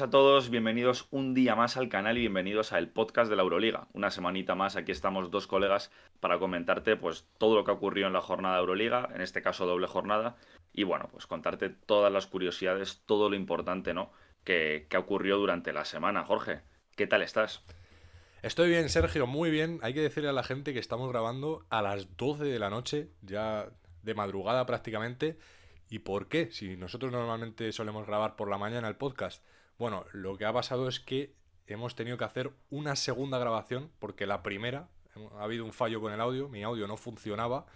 a todos, bienvenidos un día más al canal y bienvenidos al podcast de la Euroliga. Una semanita más, aquí estamos dos colegas para comentarte pues todo lo que ocurrió en la jornada Euroliga, en este caso doble jornada, y bueno, pues contarte todas las curiosidades, todo lo importante, ¿no? que, que ocurrió durante la semana. Jorge, ¿qué tal estás? Estoy bien, Sergio, muy bien. Hay que decirle a la gente que estamos grabando a las 12 de la noche, ya de madrugada prácticamente. ¿Y por qué? Si nosotros normalmente solemos grabar por la mañana el podcast. Bueno, lo que ha pasado es que hemos tenido que hacer una segunda grabación porque la primera ha habido un fallo con el audio, mi audio no funcionaba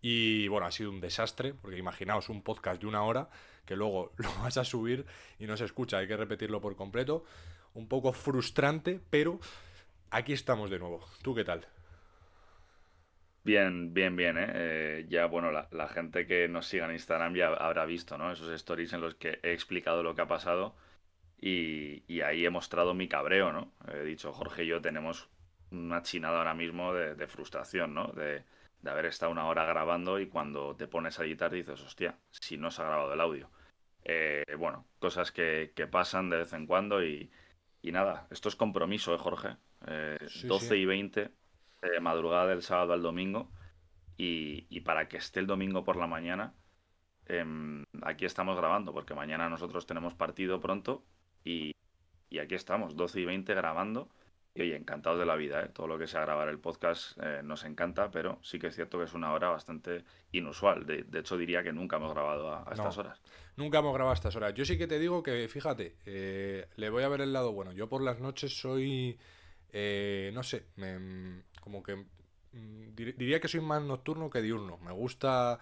y bueno, ha sido un desastre porque imaginaos un podcast de una hora que luego lo vas a subir y no se escucha, hay que repetirlo por completo. Un poco frustrante, pero aquí estamos de nuevo. ¿Tú qué tal? Bien, bien, bien. ¿eh? Eh, ya, bueno, la, la, gente que nos siga en Instagram ya habrá visto ¿no? esos stories en los que he explicado lo que ha pasado y, ahí he mostrado mi cabreo, ¿no? He dicho, Jorge y yo tenemos una chinada ahora mismo de, frustración, ¿no? De, haber estado una hora grabando y cuando te pones a editar dices, hostia, si no se ha grabado el audio. Eh, bueno, cosas que, pasan de vez en cuando y, nada, esto es compromiso, ¿eh, Jorge? 12 eh, y 20, eh, madrugada del sábado al domingo, y, y para que esté el domingo por la mañana, em, aquí estamos grabando, porque mañana nosotros tenemos partido pronto y, aquí estamos, 12 y 20 grabando. Y oye, encantados de la vida, ¿eh? todo lo que sea grabar el podcast eh, nos encanta, pero sí que es cierto que es una hora bastante inusual. De, hecho, diría que nunca hemos grabado a, estas horas. Nunca hemos grabado a estas horas. Yo sí que te digo que, fíjate, eh, le voy a ver el lado bueno. Yo por las noches soy, no sé, mm, como que mm, diría que soy más nocturno que diurno. Me gusta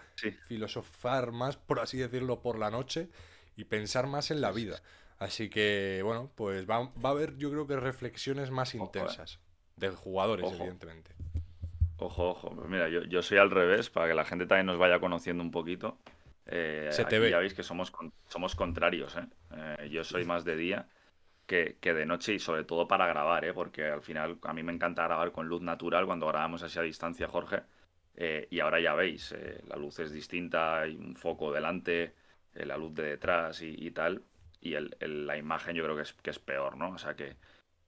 filosofar más, por así decirlo, por la noche y pensar más en la vida. Así que, bueno, pues va, va a haber yo creo que reflexiones más eh. intensas de jugadores, evidentemente. Ojo, ojo. Pues mira, yo, soy al revés, para que la gente también nos vaya conociendo un poquito. Eh, Se te ve. Ya veis que somos, somos contrarios. Eh. ¿eh? yo soy más de día que, de noche y sobre todo para grabar, ¿eh? porque al final a mí me encanta grabar con luz natural cuando grabamos así a distancia, Jorge. y ahora ya veis, la luz es distinta, hay un foco delante, la luz de detrás y, tal y la imagen yo creo que es, peor, ¿no? O sea que,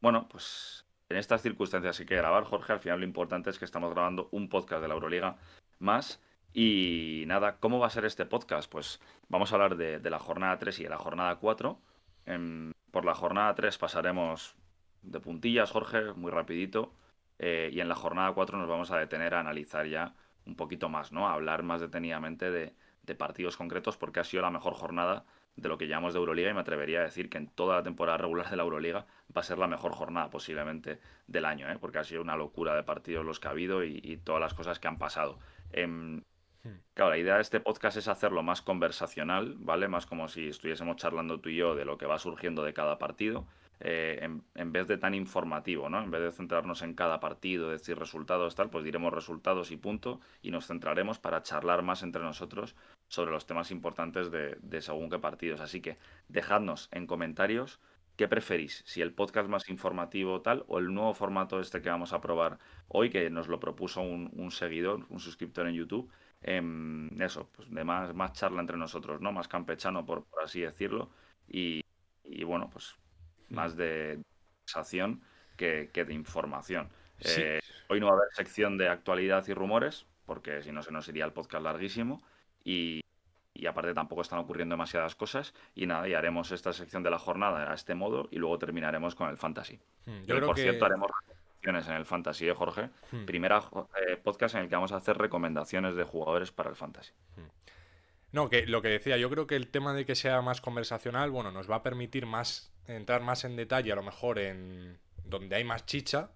bueno, pues en estas circunstancias hay que grabar, Jorge. Al final lo importante es que estamos grabando un podcast de la Euroliga más. Y nada, ¿cómo va a ser este podcast? Pues vamos a hablar de, la jornada 3 y de la jornada 4. Em, por la jornada 3 pasaremos de puntillas, Jorge, muy rapidito. Eh, y en la jornada 4 nos vamos a detener a analizar ya un poquito más, ¿no? A hablar más detenidamente de partidos concretos porque ha sido la mejor jornada de lo que llamamos de Euroliga y me atrevería a decir que en toda la temporada regular de la Euroliga va a ser la mejor jornada posiblemente del año, ¿eh? porque ha sido una locura de partidos los que ha habido y, todas las cosas que han pasado. Em, hmm. claro, la idea de este podcast es hacerlo más conversacional, ¿vale? Más como si estuviésemos charlando tú y yo de lo que va surgiendo de cada partido. Eh, en, vez de tan informativo, ¿no? En vez de centrarnos en cada partido, decir resultados, tal, pues diremos resultados y punto, y nos centraremos para charlar más entre nosotros sobre los temas importantes de, según qué partidos. Así que dejadnos en comentarios qué preferís, si el podcast más informativo tal o el nuevo formato este que vamos a probar hoy, que nos lo propuso un, seguidor, un suscriptor en YouTube. Em, eso, pues de más, charla entre nosotros, ¿no? Más campechano, por, así decirlo. Y, bueno, pues más de conversación que, de información. Eh, hoy no va a haber sección de actualidad y rumores, porque si no se nos iría el podcast larguísimo y, aparte tampoco están ocurriendo demasiadas cosas y nada, y haremos esta sección de la jornada a este modo y luego terminaremos con el fantasy. Hmm, yo por cierto, haremos recomendaciones en el fantasy, ¿eh, Jorge? Hmm. Primera eh, podcast en el que vamos a hacer recomendaciones de jugadores para el fantasy. Hmm. No, que lo que decía, yo creo que el tema de que sea más conversacional, bueno, nos va a permitir más entrar más en detalle, a lo mejor en donde hay más chicha,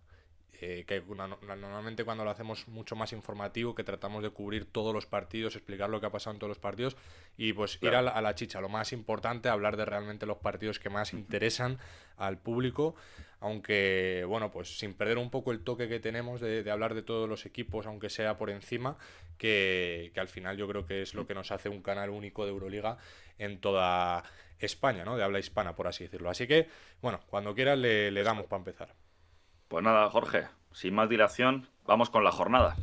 eh, que normalmente cuando lo hacemos mucho más informativo, que tratamos de cubrir todos los partidos, explicar lo que ha pasado en todos los partidos y pues ir a la, chicha, lo más importante, hablar de realmente los partidos que más interesan al público, aunque bueno, pues sin perder un poco el toque que tenemos de, hablar de todos los equipos, aunque sea por encima, que, al final yo creo que es lo que nos hace un canal único de Euroliga en toda España, ¿no? De habla hispana, por así decirlo. Así que, bueno, cuando quieras le damos para empezar. Pues nada, Jorge, sin más dilación, vamos con la jornada.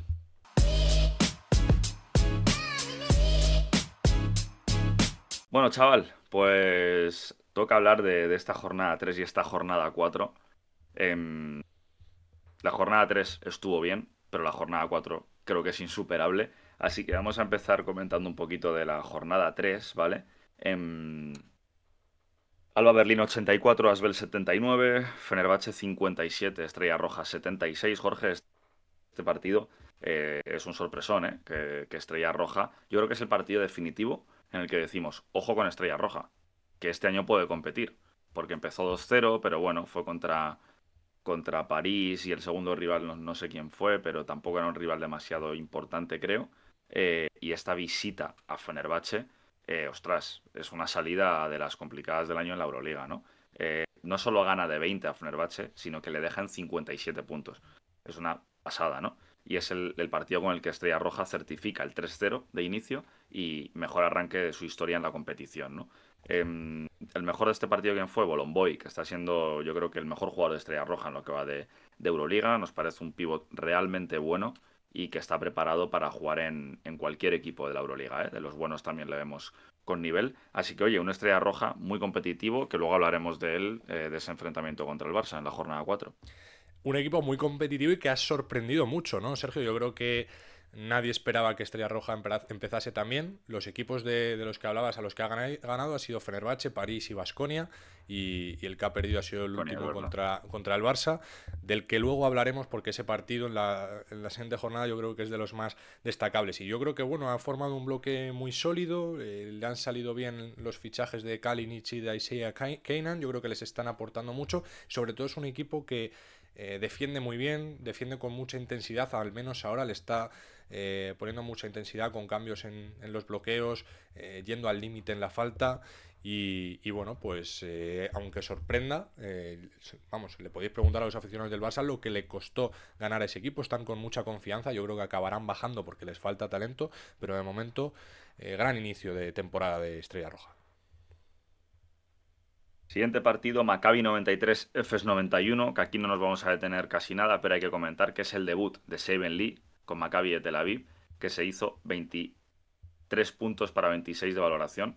Bueno, chaval, pues toca hablar de, esta jornada 3 y esta jornada 4. Em, la jornada 3 estuvo bien, pero la jornada 4 creo que es insuperable. Así que vamos a empezar comentando un poquito de la jornada 3, ¿vale? En... Em, Alba Berlín 84, Asbel 79, Fenerbahce 57, Estrella Roja 76. Jorge, este partido eh, es un sorpresón, ¿eh? Que, Estrella Roja, yo creo que es el partido definitivo en el que decimos, ojo con Estrella Roja, que este año puede competir, porque empezó 2-0, pero bueno, fue contra, contra París y el segundo rival no, sé quién fue, pero tampoco era un rival demasiado importante, creo. Eh, y esta visita a Fenerbahce eh, ostras, es una salida de las complicadas del año en la Euroliga, ¿no? Eh, no solo gana de 20 a Fenerbahce, sino que le dejan 57 puntos. Es una pasada, ¿no? Y es el, partido con el que Estrella Roja certifica el 3-0 de inicio y mejor arranque de su historia en la competición, em, el mejor de este partido, ¿quién fue? Bolomboy, que está siendo, yo creo que el mejor jugador de Estrella Roja en lo que va de, de Euroliga. Nos parece un pivot realmente bueno y que está preparado para jugar en, cualquier equipo de la Euroliga. ¿eh? De los buenos también le vemos con nivel. Así que, oye, una estrella roja muy competitivo, que luego hablaremos de él, eh, de ese enfrentamiento contra el Barça en la jornada 4. Un equipo muy competitivo y que ha sorprendido mucho, ¿no, Sergio? Yo creo que Nadie esperaba que Estrella Roja empezase también. Los equipos de, los que hablabas a los que ha ganado ha sido Fenerbahce, París y Basconia. Y, el que ha perdido ha sido el último contra, contra el Barça, del que luego hablaremos porque ese partido en la, siguiente jornada yo creo que es de los más destacables. Y yo creo que bueno, ha formado un bloque muy sólido, eh, le han salido bien los fichajes de Kalinic y de Isaiah Kanan. yo creo que les están aportando mucho. Sobre todo es un equipo que eh, defiende muy bien, defiende con mucha intensidad, al menos ahora le está eh, poniendo mucha intensidad con cambios en, los bloqueos, eh, yendo al límite en la falta. Y, y bueno, pues aunque sorprenda, vamos, le podéis preguntar a los aficionados del Barça lo que le costó ganar a ese equipo. Están con mucha confianza, yo creo que acabarán bajando porque les falta talento, pero de momento, gran inicio de temporada de Estrella Roja. Siguiente partido, Maccabi 93, FES 91, que aquí no nos vamos a detener casi nada, pero hay que comentar que es el debut de Seven Lee con Maccabi de Tel Aviv, que se hizo 23 puntos para 26 de valoración,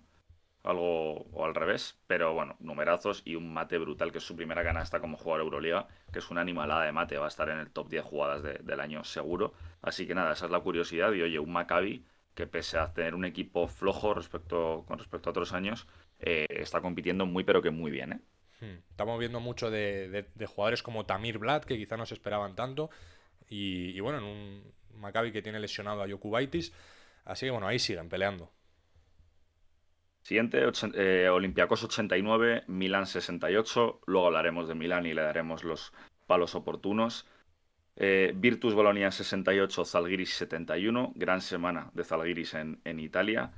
algo o al revés, pero bueno, numerazos y un mate brutal, que es su primera canasta como jugador Euroliga, que es una animalada de mate, va a estar en el top 10 jugadas del año seguro. Así que nada, esa es la curiosidad y oye, un Maccabi que pese a tener un equipo flojo con respecto a otros años, eh, está compitiendo muy pero que muy bien. ¿eh? Hmm. Estamos viendo mucho de, jugadores como Tamir Vlad, que quizá no se esperaban tanto, y, bueno, en un Maccabi que tiene lesionado a Yokubaitis, así que bueno, ahí sigan peleando. Siguiente, eh, Olympiacos 89, Milán 68. Luego hablaremos de Milán y le daremos los palos oportunos. Eh, Virtus Bolonia 68, Zalgiris 71. Gran semana de Zalgiris en, Italia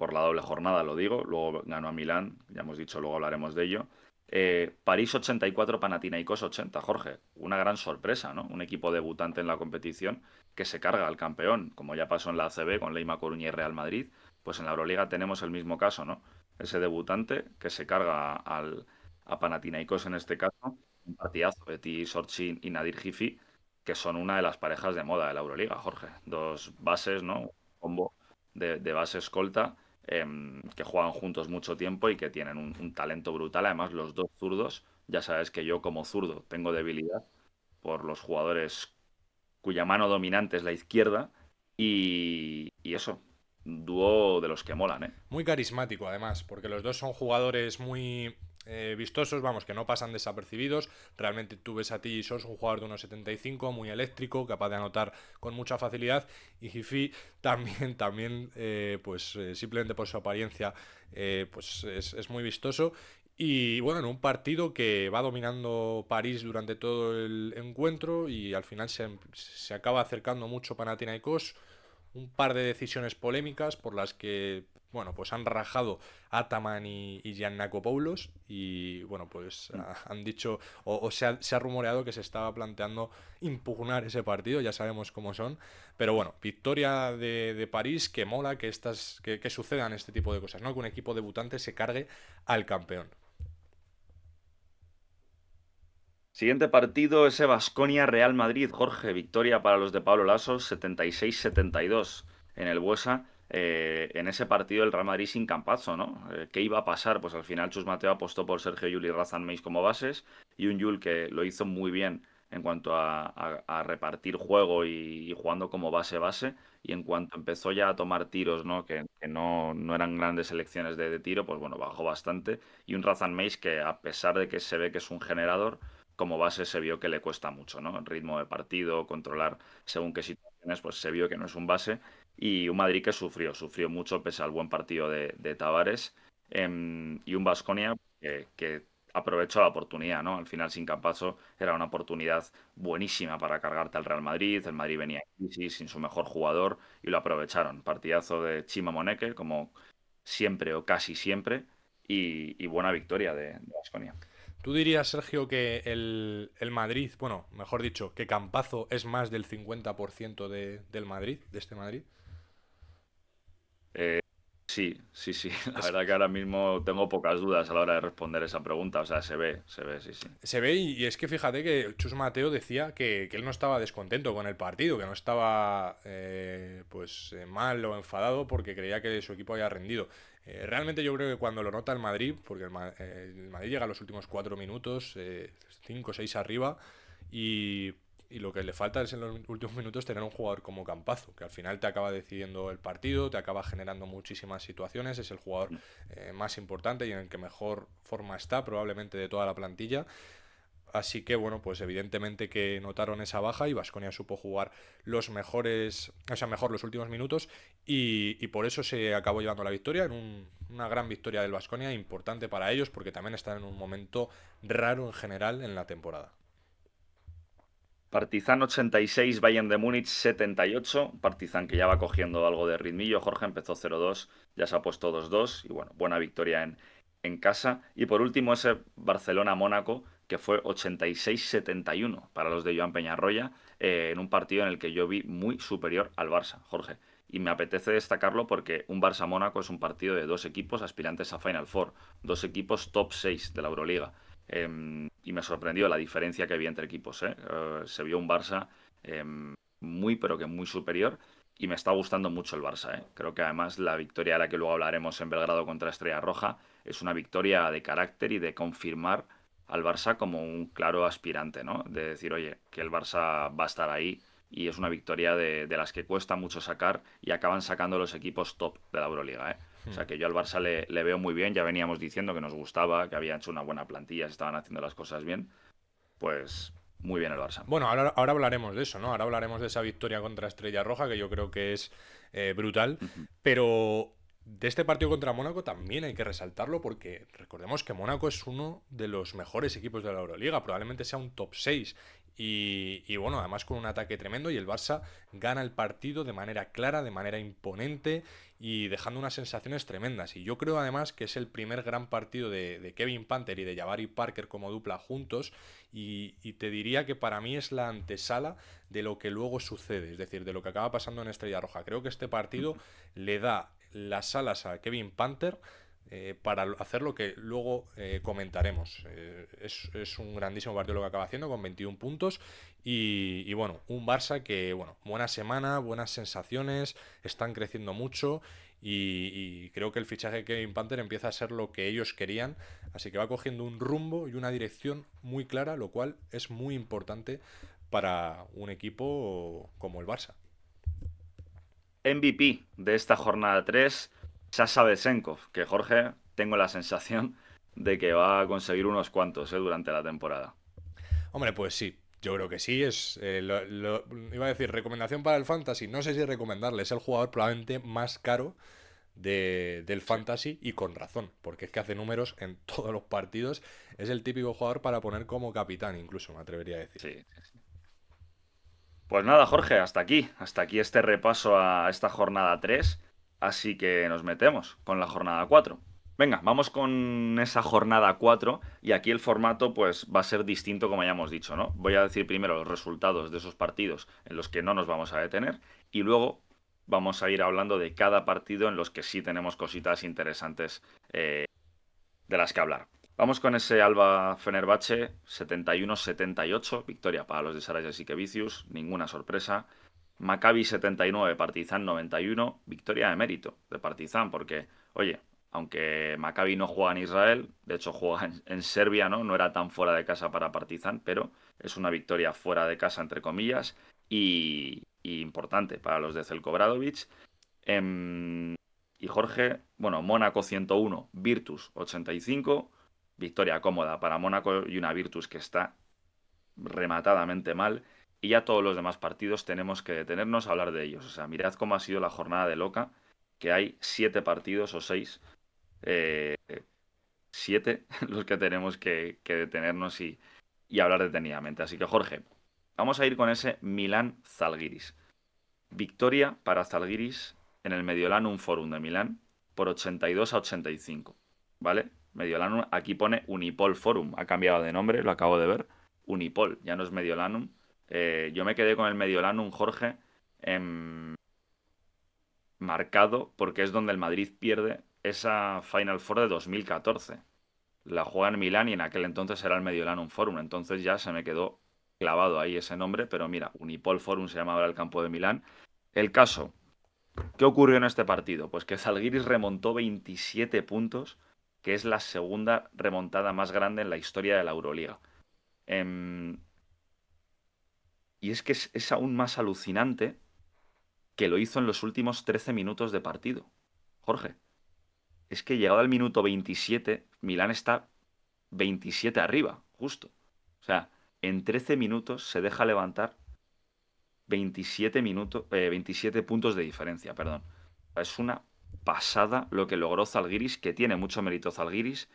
por la doble jornada, lo digo. Luego ganó a Milán, ya hemos dicho, luego hablaremos de ello. Eh, París 84, Panathinaikos 80, Jorge. Una gran sorpresa, ¿no? Un equipo debutante en la competición que se carga al campeón, como ya pasó en la ACB con Leima Coruña y Real Madrid. Pues en la Euroliga tenemos el mismo caso, ¿no? Ese debutante que se carga al, a Panathinaikos en este caso. Un patiazo, Betty Sorchin y Nadir Jifi. que son una de las parejas de moda de la Euroliga, Jorge. Dos bases, ¿no? Un combo de base escolta Em, que juegan juntos mucho tiempo y que tienen un, talento brutal. Además, los dos zurdos, ya sabes que yo como zurdo tengo debilidad por los jugadores cuya mano dominante es la izquierda y, y eso, dúo de los que molan. ¿eh? Muy carismático además, porque los dos son jugadores muy eh, vistosos, vamos, que no pasan desapercibidos. Realmente tú ves a ti y sos un jugador de unos 75, muy eléctrico, capaz de anotar con mucha facilidad. Y Jifi también, también eh, pues eh, simplemente por su apariencia, pues es, muy vistoso. Y bueno, en un partido que va dominando París durante todo el encuentro y al final se, se acaba acercando mucho Panathinaikos. Un par de decisiones polémicas por las que bueno, pues han rajado Ataman y, y Giannakopoulos y, bueno, pues mm. ah, han dicho, o, se, ha, rumoreado que se estaba planteando impugnar ese partido, ya sabemos cómo son, pero bueno, victoria de, París, que mola que, estas, que, sucedan este tipo de cosas, ¿no? Que un equipo debutante se cargue al campeón. Siguiente partido es Vasconia Real Madrid. Jorge, victoria para los de Pablo Lasso, 76-72 en el Buesa. Eh, en ese partido el Real Madrid sin campazo, ¿no? Eh, ¿Qué iba a pasar? Pues al final Chus Mateo apostó por Sergio Yul y Razan Meis como bases y un Yul que lo hizo muy bien en cuanto a, repartir juego y, jugando como base-base y en cuanto empezó ya a tomar tiros, ¿no? Que, no, eran grandes elecciones de, tiro, pues bueno, bajó bastante y un Razan Meis que a pesar de que se ve que es un generador, como base se vio que le cuesta mucho, ¿no? El ritmo de partido, controlar según qué situaciones, pues se vio que no es un base y un Madrid que sufrió, sufrió mucho pese al buen partido de, de Tavares em, y un Vasconia que, aprovechó la oportunidad, ¿no? Al final sin Campazo era una oportunidad buenísima para cargarte al Real Madrid, el Madrid venía en crisis sin su mejor jugador y lo aprovecharon. Partidazo de Chima Moneque, como siempre o casi siempre y, buena victoria de Vasconia. ¿Tú dirías, Sergio, que el, el, Madrid, bueno, mejor dicho, que Campazo es más del 50% de, del Madrid, de este Madrid? Eh, sí, sí, sí. La verdad que ahora mismo tengo pocas dudas a la hora de responder esa pregunta. O sea, se ve, se ve, sí, sí. Se ve y, es que fíjate que Chus Mateo decía que, él no estaba descontento con el partido, que no estaba eh, pues eh, mal o enfadado porque creía que su equipo había rendido. realmente yo creo que cuando lo nota el Madrid, porque el, Madrid llega a los últimos cuatro minutos, cinco o seis arriba, y y lo que le falta es en los últimos minutos tener un jugador como Campazo, que al final te acaba decidiendo el partido, te acaba generando muchísimas situaciones, es el jugador eh, más importante y en el que mejor forma está probablemente de toda la plantilla. Así que bueno, pues evidentemente que notaron esa baja y Vasconia supo jugar los mejores, o sea, mejor los últimos minutos y, por eso se acabó llevando la victoria en una gran victoria del Vasconia, importante para ellos porque también están en un momento raro en general en la temporada. Partizan 86, Bayern de Múnich 78. Partizan que ya va cogiendo algo de ritmillo. Jorge empezó 0-2, ya se ha puesto 2-2 y bueno, buena victoria en, en casa. Y por último ese Barcelona-Mónaco que fue 86-71 para los de Joan Peñarroya eh, en un partido en el que yo vi muy superior al Barça, Jorge. Y me apetece destacarlo porque un Barça-Mónaco es un partido de dos equipos aspirantes a Final Four, dos equipos top 6 de la Euroliga. Em, y me sorprendió la diferencia que había entre equipos. ¿eh? Eh, se vio un Barça em, muy, pero que muy superior. Y me está gustando mucho el Barça. ¿eh? Creo que además la victoria de la que luego hablaremos en Belgrado contra Estrella Roja es una victoria de carácter y de confirmar al Barça como un claro aspirante, ¿no? De decir, oye, que el Barça va a estar ahí y es una victoria de, las que cuesta mucho sacar y acaban sacando los equipos top de la Euroliga, ¿eh? O hmm. sea que yo al Barça le, veo muy bien, ya veníamos diciendo que nos gustaba, que había hecho una buena plantilla, se estaban haciendo las cosas bien. Pues muy bien el Barça. Bueno, ahora, hablaremos de eso, ¿no? Ahora hablaremos de esa victoria contra Estrella Roja, que yo creo que es eh, brutal. Pero de este partido contra Mónaco también hay que resaltarlo porque recordemos que Mónaco es uno de los mejores equipos de la Euroliga, probablemente sea un top 6 y, y, bueno, además con un ataque tremendo y el Barça gana el partido de manera clara, de manera imponente y dejando unas sensaciones tremendas. Y yo creo además que es el primer gran partido de, Kevin Panther y de Jabari Parker como dupla juntos. Y, y, te diría que para mí es la antesala de lo que luego sucede, es decir, de lo que acaba pasando en Estrella Roja. Creo que este partido le da las alas a Kevin Panther eh, para hacer lo que luego eh, comentaremos. Eh, es, un grandísimo partido lo que acaba haciendo con 21 puntos y, bueno, un Barça que, bueno, buena semana, buenas sensaciones, están creciendo mucho y, y creo que el fichaje de Kevin Panther empieza a ser lo que ellos querían, así que va cogiendo un rumbo y una dirección muy clara, lo cual es muy importante para un equipo como el Barça. MVP de esta jornada 3 sabe Senkov, que Jorge, tengo la sensación de que va a conseguir unos cuantos ¿eh? durante la temporada. Hombre, pues sí, yo creo que sí, es, eh, iba a decir, recomendación para el fantasy, no sé si recomendarle, es el jugador probablemente más caro del fantasy y con razón, porque es que hace números en todos los partidos, es el típico jugador para poner como capitán, incluso me atrevería a decir. Pues nada, Jorge, hasta aquí, hasta aquí este repaso a esta jornada 3. Así que nos metemos con la jornada 4. Venga, vamos con esa jornada 4 y aquí el formato pues va a ser distinto como ya hemos dicho, ¿no? Voy a decir primero los resultados de esos partidos en los que no nos vamos a detener y luego vamos a ir hablando de cada partido en los que sí tenemos cositas interesantes eh, de las que hablar. Vamos con ese Alba Fenerbache 71-78, victoria para los de Sarayas y Kevicius, ninguna sorpresa. Maccabi 79, Partizan 91, victoria de mérito de Partizan, porque, oye, aunque Maccabi no juega en Israel, de hecho juega en, Serbia, ¿no? No era tan fuera de casa para Partizan, pero es una victoria fuera de casa, entre comillas, y, importante para los de Zelko Bradovic. Em, y Jorge, bueno, Mónaco 101, Virtus 85, victoria cómoda para Mónaco y una Virtus que está rematadamente mal y ya todos los demás partidos tenemos que detenernos a hablar de ellos. O sea, mirad cómo ha sido la jornada de Loca, que hay siete partidos o seis, eh, siete los que tenemos que, detenernos y, y, hablar detenidamente. Así que Jorge, vamos a ir con ese Milán Zalgiris. Victoria para Zalgiris en el Mediolanum Forum de Milán por 82 a 85. ¿Vale? Mediolanum, aquí pone Unipol Forum, ha cambiado de nombre, lo acabo de ver. Unipol, ya no es Mediolanum, eh, yo me quedé con el Mediolanum Jorge em, marcado porque es donde el Madrid pierde esa Final Four de 2014. La juega en Milán y en aquel entonces era el Mediolanum Forum. Entonces ya se me quedó clavado ahí ese nombre, pero mira, Unipol Forum se llamaba el campo de Milán. El caso, ¿qué ocurrió en este partido? Pues que Zalgiris remontó 27 puntos, que es la segunda remontada más grande en la historia de la Euroliga. En... Em, y es que es, aún más alucinante que lo hizo en los últimos 13 minutos de partido. Jorge, es que llegado al minuto 27, Milán está 27 arriba, justo. O sea, en 13 minutos se deja levantar 27, minutos, 27 puntos de diferencia, perdón. Es una pasada lo que logró Zalgiris, que tiene mucho mérito Zalgiris,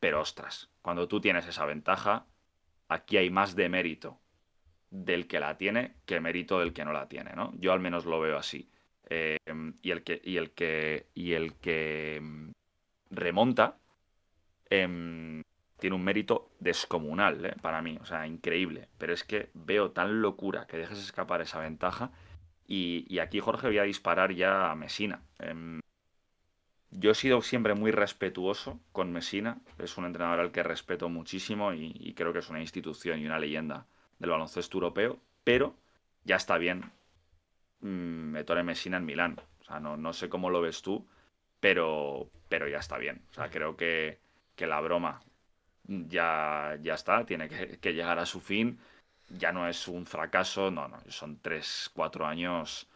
pero ostras, cuando tú tienes esa ventaja, aquí hay más de mérito del que la tiene que mérito del que no la tiene, ¿no? Yo al menos lo veo así. Em, y, el que, y, el que, y el que em, remonta em, tiene un mérito descomunal ¿eh? para mí, o sea, increíble. Pero es que veo tan locura que dejes escapar esa ventaja. Y, aquí, Jorge, voy a disparar ya a Mesina. Yo he sido siempre muy respetuoso con Mesina. Es un entrenador al que respeto muchísimo y, creo que es una institución y una leyenda del baloncesto europeo, pero ya está bien mmm, Ettore Messina en Milán. O sea, no, sé cómo lo ves tú, pero, pero ya está bien. O sea, creo que, la broma ya, ya está, tiene que, llegar a su fin. Ya no es un fracaso, no, no, son tres, cuatro años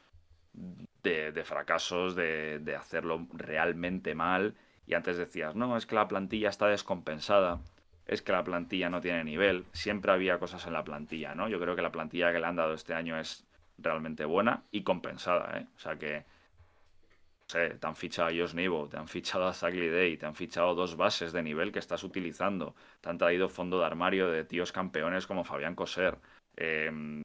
de, fracasos, de, de hacerlo realmente mal. Y antes decías, no, es que la plantilla está descompensada es que la plantilla no tiene nivel. Siempre había cosas en la plantilla, ¿no? Yo creo que la plantilla que le han dado este año es realmente buena y compensada, ¿eh? O sea que, no sé, te han fichado a Josh Nivo, te han fichado a Zagli Day, te han fichado dos bases de nivel que estás utilizando, te han traído fondo de armario de tíos campeones como Fabián Coser, eh, em,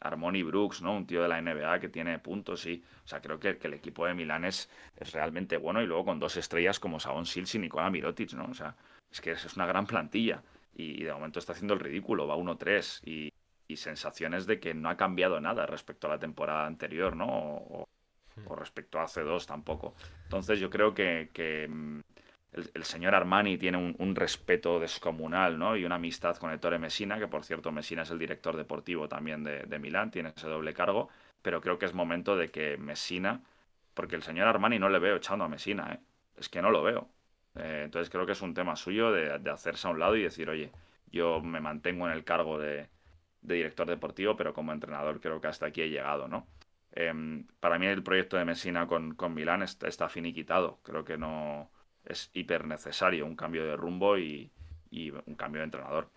Armoni Brooks, ¿no? Un tío de la NBA que tiene puntos y, o sea, creo que, el equipo de Milán es, realmente bueno y luego con dos estrellas como Saon Sils y Nicola Mirotic, ¿no? O sea, es que es una gran plantilla y de momento está haciendo el ridículo, va 1-3 y, sensaciones de que no ha cambiado nada respecto a la temporada anterior, ¿no? O, hmm. respecto a c dos tampoco. Entonces yo creo que, mm, el, señor Armani tiene un, respeto descomunal, ¿no? Y una amistad con Ettore Messina, que por cierto Messina es el director deportivo también de, Milán, tiene ese doble cargo, pero creo que es momento de que Messina, porque el señor Armani no le veo echando a Messina, ¿eh? Es que no lo veo. Eh, entonces creo que es un tema suyo de, hacerse a un lado y decir, oye, yo me mantengo en el cargo de, director deportivo, pero como entrenador creo que hasta aquí he llegado, ¿no? Em, para mí el proyecto de Messina con, Milán está, finiquitado. Creo que no es hiper necesario un cambio de rumbo y un cambio de entrenador.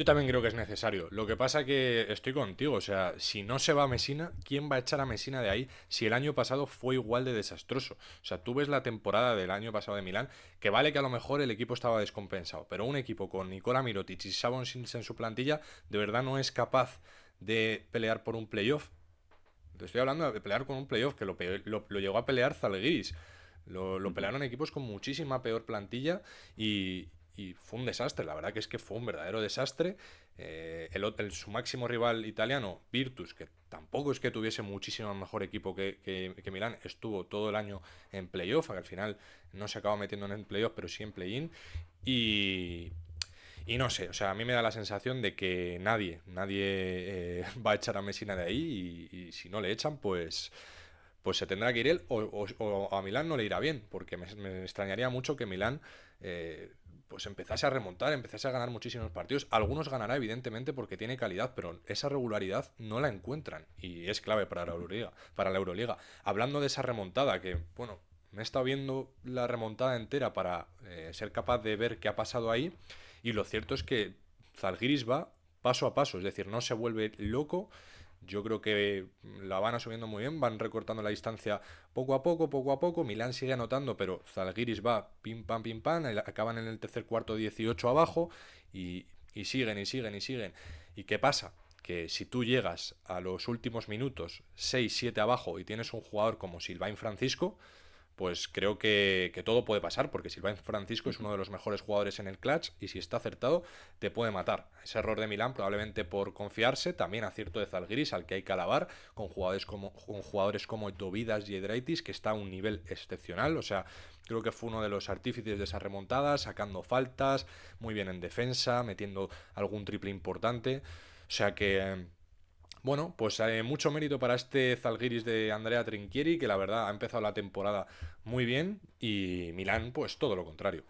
Yo también creo que es necesario. Lo que pasa que estoy contigo, o sea, si no se va a Mesina, ¿quién va a echar a Mesina de ahí si el año pasado fue igual de desastroso? O sea, tú ves la temporada del año pasado de Milán, que vale que a lo mejor el equipo estaba descompensado, pero un equipo con Nicola Mirotic y Savon en su plantilla, de verdad no es capaz de pelear por un playoff. Te estoy hablando de pelear con un playoff, que lo, llegó a pelear Zalgiris. lo pelearon equipos con muchísima peor plantilla y, y fue un desastre, la verdad que es que fue un verdadero desastre. Eh, el, hotel su máximo rival italiano, Virtus, que tampoco es que tuviese muchísimo mejor equipo que, que, Milán, estuvo todo el año en playoff, que al final no se acaba metiendo en playoff, pero sí en play-in. Y, no sé, o sea, a mí me da la sensación de que nadie, nadie eh, va a echar a Messina de ahí y si no le echan, pues pues se tendrá que ir él o, a Milán no le irá bien, porque me, extrañaría mucho que Milán eh, pues empezase a remontar, empezase a ganar muchísimos partidos. Algunos ganará evidentemente porque tiene calidad, pero esa regularidad no la encuentran y es clave para la Euroliga. Para la Euroliga. Hablando de esa remontada que, bueno, me he estado viendo la remontada entera para eh, ser capaz de ver qué ha pasado ahí y lo cierto es que Zalgiris va paso a paso, es decir, no se vuelve loco yo creo que la van subiendo muy bien, van recortando la distancia poco a poco, poco a poco. Milán sigue anotando, pero Zalgiris va pim pam pim pam, acaban en el tercer cuarto 18 abajo y, y siguen y siguen y siguen. ¿Y qué pasa? que si tú llegas a los últimos minutos 6-7 abajo y tienes un jugador como Silvain Francisco, pues creo que, todo puede pasar, porque Silván Francisco es uno de los mejores jugadores en el clutch y si está acertado, te puede matar. Ese error de Milán, probablemente por confiarse, también acierto de Zalgiris, al que hay que alabar, con jugadores como, jugadores como Dovidas y Edraitis, que está a un nivel excepcional, o sea, creo que fue uno de los artífices de esa remontada, sacando faltas, muy bien en defensa, metiendo algún triple importante, o sea que bueno, pues eh, mucho mérito para este Zalgiris de Andrea Trinquieri, que la verdad ha empezado la temporada muy bien, y Milán, pues todo lo contrario.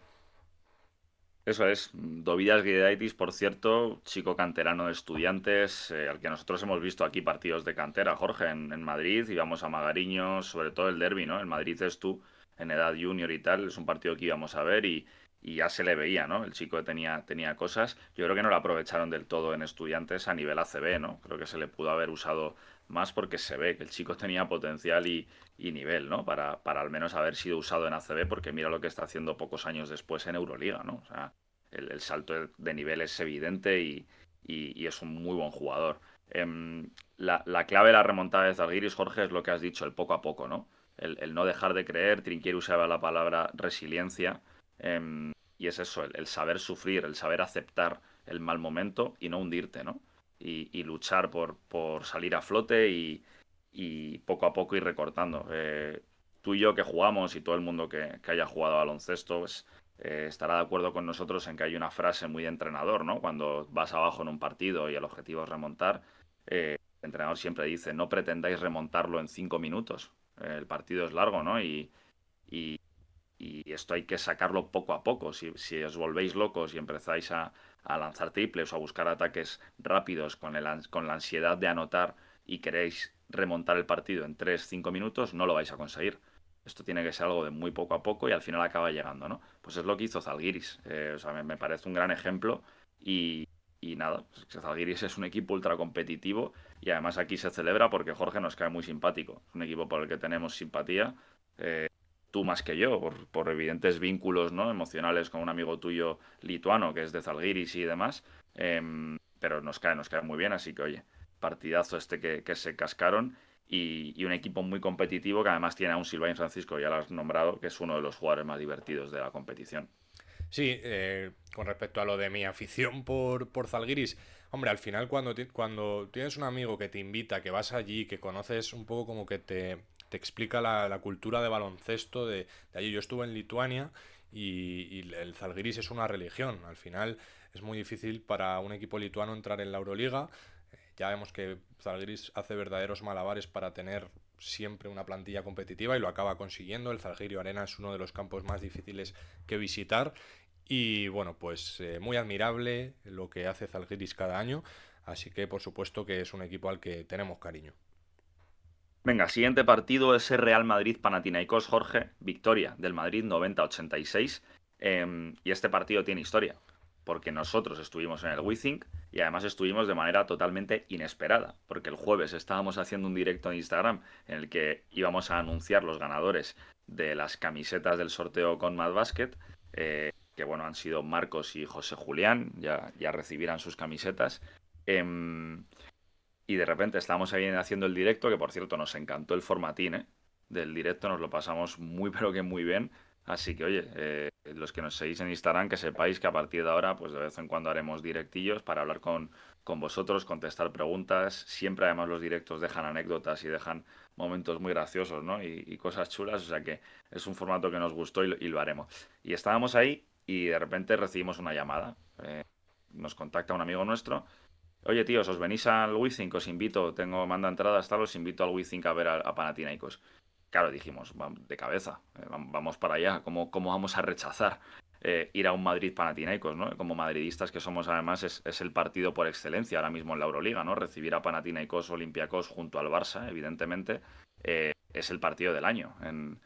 Eso es, Dovidas Guidaitis, por cierto, chico canterano de estudiantes, eh, al que nosotros hemos visto aquí partidos de cantera, Jorge, en, Madrid, íbamos a Magariño, sobre todo el derby, ¿no? En Madrid es tú, en edad junior y tal, es un partido que íbamos a ver y, y ya se le veía, ¿no? El chico tenía, tenía cosas. Yo creo que no lo aprovecharon del todo en estudiantes a nivel ACB, ¿no? Creo que se le pudo haber usado más porque se ve que el chico tenía potencial y, nivel, ¿no? Para, para, al menos haber sido usado en ACB, porque mira lo que está haciendo pocos años después en Euroliga, ¿no? O sea, el, salto de nivel es evidente y, es un muy buen jugador. Em, la, clave de la remontada de Zalgiris, Jorge, es lo que has dicho, el poco a poco, ¿no? El, el no dejar de creer, Trinquier usaba la palabra resiliencia, Em, y es eso, el, saber sufrir, el saber aceptar el mal momento y no hundirte, ¿no? Y, luchar por, salir a flote y, poco a poco ir recortando. Eh, tú y yo que jugamos y todo el mundo que, haya jugado baloncesto, pues, eh, estará de acuerdo con nosotros en que hay una frase muy de entrenador, ¿no? Cuando vas abajo en un partido y el objetivo es remontar, eh, el entrenador siempre dice, no pretendáis remontarlo en cinco minutos. el partido es largo, ¿no? y, y esto hay que sacarlo poco a poco. Si, os volvéis locos y empezáis a, lanzar triples o a buscar ataques rápidos con, el, con la ansiedad de anotar y queréis remontar el partido en 3-5 minutos, no lo vais a conseguir. Esto tiene que ser algo de muy poco a poco y al final acaba llegando, ¿no? Pues es lo que hizo Zalgiris. Eh, o sea, me, parece un gran ejemplo y, y nada, pues Zalgiris es un equipo ultra competitivo y además aquí se celebra porque Jorge nos cae muy simpático. Es un equipo por el que tenemos simpatía. Eh, tú más que yo, por, evidentes vínculos ¿no? emocionales con un amigo tuyo lituano que es de Zalgiris y demás. Em, pero nos cae, nos cae muy bien, así que oye, partidazo este que, se cascaron y, un equipo muy competitivo que además tiene a un Silvain Francisco, ya lo has nombrado, que es uno de los jugadores más divertidos de la competición. Sí, eh, con respecto a lo de mi afición por, por Zalgiris, hombre, al final cuando, cuando tienes un amigo que te invita, que vas allí, que conoces un poco como que te, te explica la, cultura de baloncesto de, allí. Yo estuve en Lituania y, el Zalgiris es una religión. Al final es muy difícil para un equipo lituano entrar en la Euroliga. Eh, ya vemos que Zalgiris hace verdaderos malabares para tener siempre una plantilla competitiva y lo acaba consiguiendo. El Zalgirio Arena es uno de los campos más difíciles que visitar y bueno, pues eh, muy admirable lo que hace Zalgiris cada año, así que por supuesto que es un equipo al que tenemos cariño. Venga, siguiente partido es el Real Madrid Panathinaikos Jorge, victoria del Madrid 90-86. Em, y este partido tiene historia, porque nosotros estuvimos en el WeThink y además estuvimos de manera totalmente inesperada, porque el jueves estábamos haciendo un directo en Instagram en el que íbamos a anunciar los ganadores de las camisetas del sorteo con Mad eh, que bueno, han sido Marcos y José Julián, ya, ya recibirán sus camisetas. Em, y de repente estábamos ahí haciendo el directo, que por cierto nos encantó el formatín ¿eh? del directo, nos lo pasamos muy pero que muy bien. Así que oye, eh, los que nos seguís en Instagram, que sepáis que a partir de ahora, pues de vez en cuando haremos directillos para hablar con, vosotros, contestar preguntas. Siempre además los directos dejan anécdotas y dejan momentos muy graciosos, ¿no? Y, cosas chulas, o sea que es un formato que nos gustó y lo, haremos. Y estábamos ahí y de repente recibimos una llamada. Eh, nos contacta un amigo nuestro Oye, tíos, os venís al Wizink, os invito, tengo manda entrada, hasta os invito al Wizink a ver a, a Claro, dijimos, de cabeza, eh, vamos para allá, ¿cómo, vamos a rechazar eh, ir a un Madrid Panathinaikos, Como madridistas que somos, además, es, el partido por excelencia ahora mismo en la Euroliga, ¿no? Recibir a Panathinaikos Olympiacos junto al Barça, evidentemente, eh, es el partido del año en,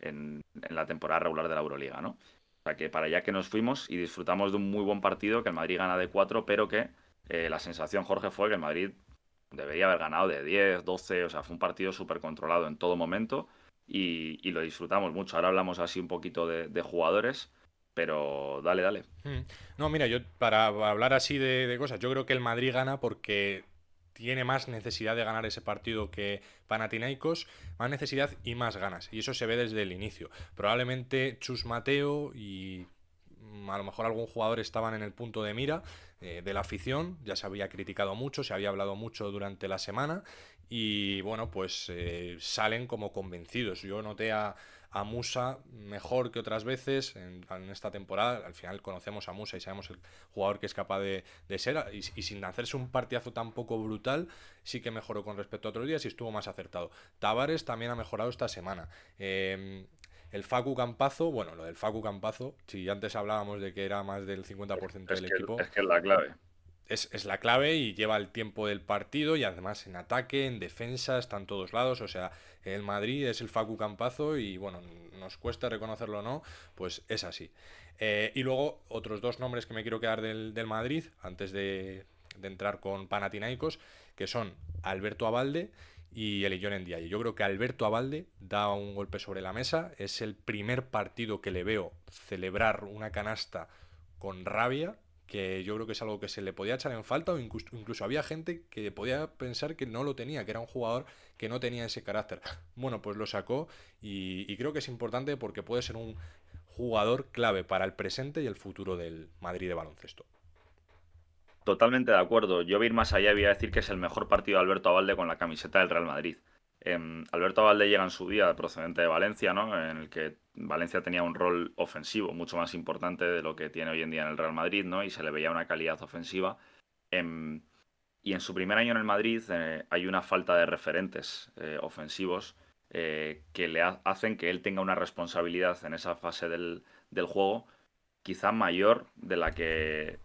en, la temporada regular de la Euroliga, ¿no? O sea que para allá que nos fuimos y disfrutamos de un muy buen partido que el Madrid gana de 4, pero que eh, la sensación, Jorge, fue que el Madrid debería haber ganado de 10, 12, o sea, fue un partido súper controlado en todo momento y, lo disfrutamos mucho. Ahora hablamos así un poquito de, jugadores, pero dale, dale. Mm. No, mira, yo para hablar así de, cosas, yo creo que el Madrid gana porque tiene más necesidad de ganar ese partido que Panathinaikos, más necesidad y más ganas. Y eso se ve desde el inicio. Probablemente Chus Mateo y mm, a lo mejor algún jugador estaban en el punto de mira, eh, de la afición. Ya se había criticado mucho, se había hablado mucho durante la semana y bueno, pues eh, salen como convencidos. Yo noté a, Musa mejor que otras veces en, esta temporada. Al final conocemos a Musa y sabemos el jugador que es capaz de, ser. Y, sin hacerse un partidazo poco brutal, sí que mejoró con respecto a otros días y estuvo más acertado. Tavares también ha mejorado esta semana. Em, el Facu Campazo, bueno, lo del Facu Campazo, si antes hablábamos de que era más del 50% del equipo. Es que es la clave. Es, la clave y lleva el tiempo del partido y además en ataque, en defensa, está en todos lados. O sea, el Madrid es el Facu Campazo y bueno, nos cuesta reconocerlo o no, pues es así. Eh, y luego otros dos nombres que me quiero quedar del, Madrid antes de, entrar con panatinaicos, que son Alberto Abalde y el en día. Yo creo que Alberto Abalde da un golpe sobre la mesa. Es el primer partido que le veo celebrar una canasta con rabia, que yo creo que es algo que se le podía echar en falta o incluso, había gente que podía pensar que no lo tenía, que era un jugador que no tenía ese carácter. Bueno, pues lo sacó y creo que es importante porque puede ser un jugador clave para el presente y el futuro del Madrid de baloncesto. Totalmente de acuerdo. Yo voy a ir más allá y voy a decir que es el mejor partido de Alberto Avalde con la camiseta del Real Madrid. Em, Alberto Avalde llega en su día procedente de Valencia, ¿no? en el que Valencia tenía un rol ofensivo mucho más importante de lo que tiene hoy en día en el Real Madrid ¿no? y se le veía una calidad ofensiva. Em, y en su primer año en el Madrid eh, hay una falta de referentes eh, ofensivos eh, que le hacen que él tenga una responsabilidad en esa fase del, del juego quizá mayor de la que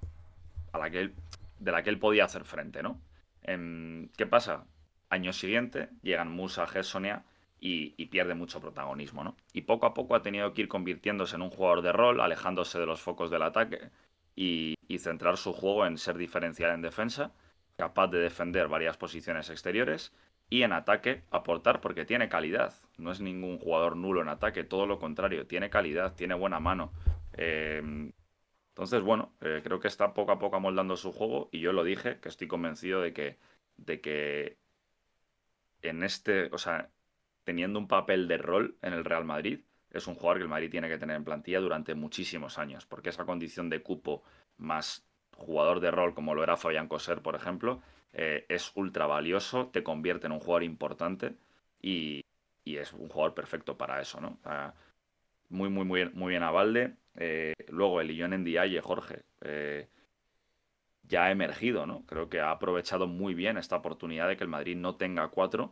a la que él de la que él podía hacer frente, ¿no? ¿Qué pasa? Año siguiente llegan Musa, Gersonia y, pierde mucho protagonismo, ¿no? Y poco a poco ha tenido que ir convirtiéndose en un jugador de rol, alejándose de los focos del ataque y, centrar su juego en ser diferencial en defensa, capaz de defender varias posiciones exteriores y en ataque aportar porque tiene calidad. No es ningún jugador nulo en ataque, todo lo contrario, tiene calidad, tiene buena mano. Eh, entonces, bueno, eh, creo que está poco a poco amoldando su juego y yo lo dije, que estoy convencido de que, de que en este, o sea, teniendo un papel de rol en el Real Madrid, es un jugador que el Madrid tiene que tener en plantilla durante muchísimos años, porque esa condición de cupo más jugador de rol, como lo era Fabián Coser, por ejemplo, eh, es ultra valioso, te convierte en un jugador importante y, y, es un jugador perfecto para eso, ¿no? muy, muy, muy, muy bien a Valde. Eh, luego el Ion en Dialle, Jorge, eh, ya ha emergido, ¿no? Creo que ha aprovechado muy bien esta oportunidad de que el Madrid no tenga cuatro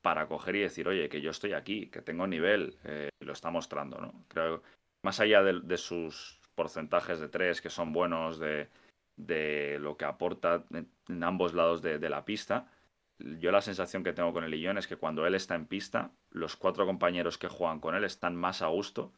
para coger y decir, oye, que yo estoy aquí, que tengo nivel, eh, lo está mostrando, ¿no? Creo más allá de, sus porcentajes de tres que son buenos, de, lo que aporta en, ambos lados de, de la pista, yo la sensación que tengo con el Lillón es que cuando él está en pista, los cuatro compañeros que juegan con él están más a gusto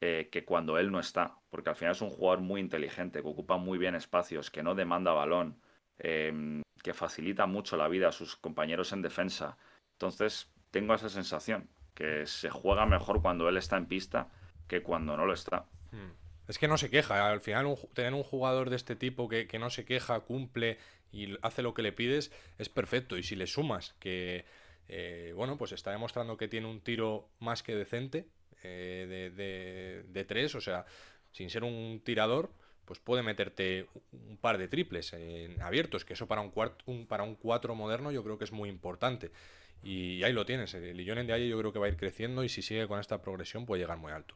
eh, que cuando él no está, porque al final es un jugador muy inteligente, que ocupa muy bien espacios, que no demanda balón, eh, que facilita mucho la vida a sus compañeros en defensa. Entonces, tengo esa sensación, que se juega mejor cuando él está en pista que cuando no lo está. Hmm. Es que no se queja, al final tener un jugador de este tipo que, que no se queja, cumple, y hace lo que le pides, es perfecto. Y si le sumas que, eh, bueno, pues está demostrando que tiene un tiro más que decente eh, de, de, tres, o sea, sin ser un tirador, pues puede meterte un par de triples en abiertos, que eso para un, cuarto para un 4 moderno yo creo que es muy importante. Y ahí lo tienes, el en de ahí yo creo que va a ir creciendo y si sigue con esta progresión puede llegar muy alto.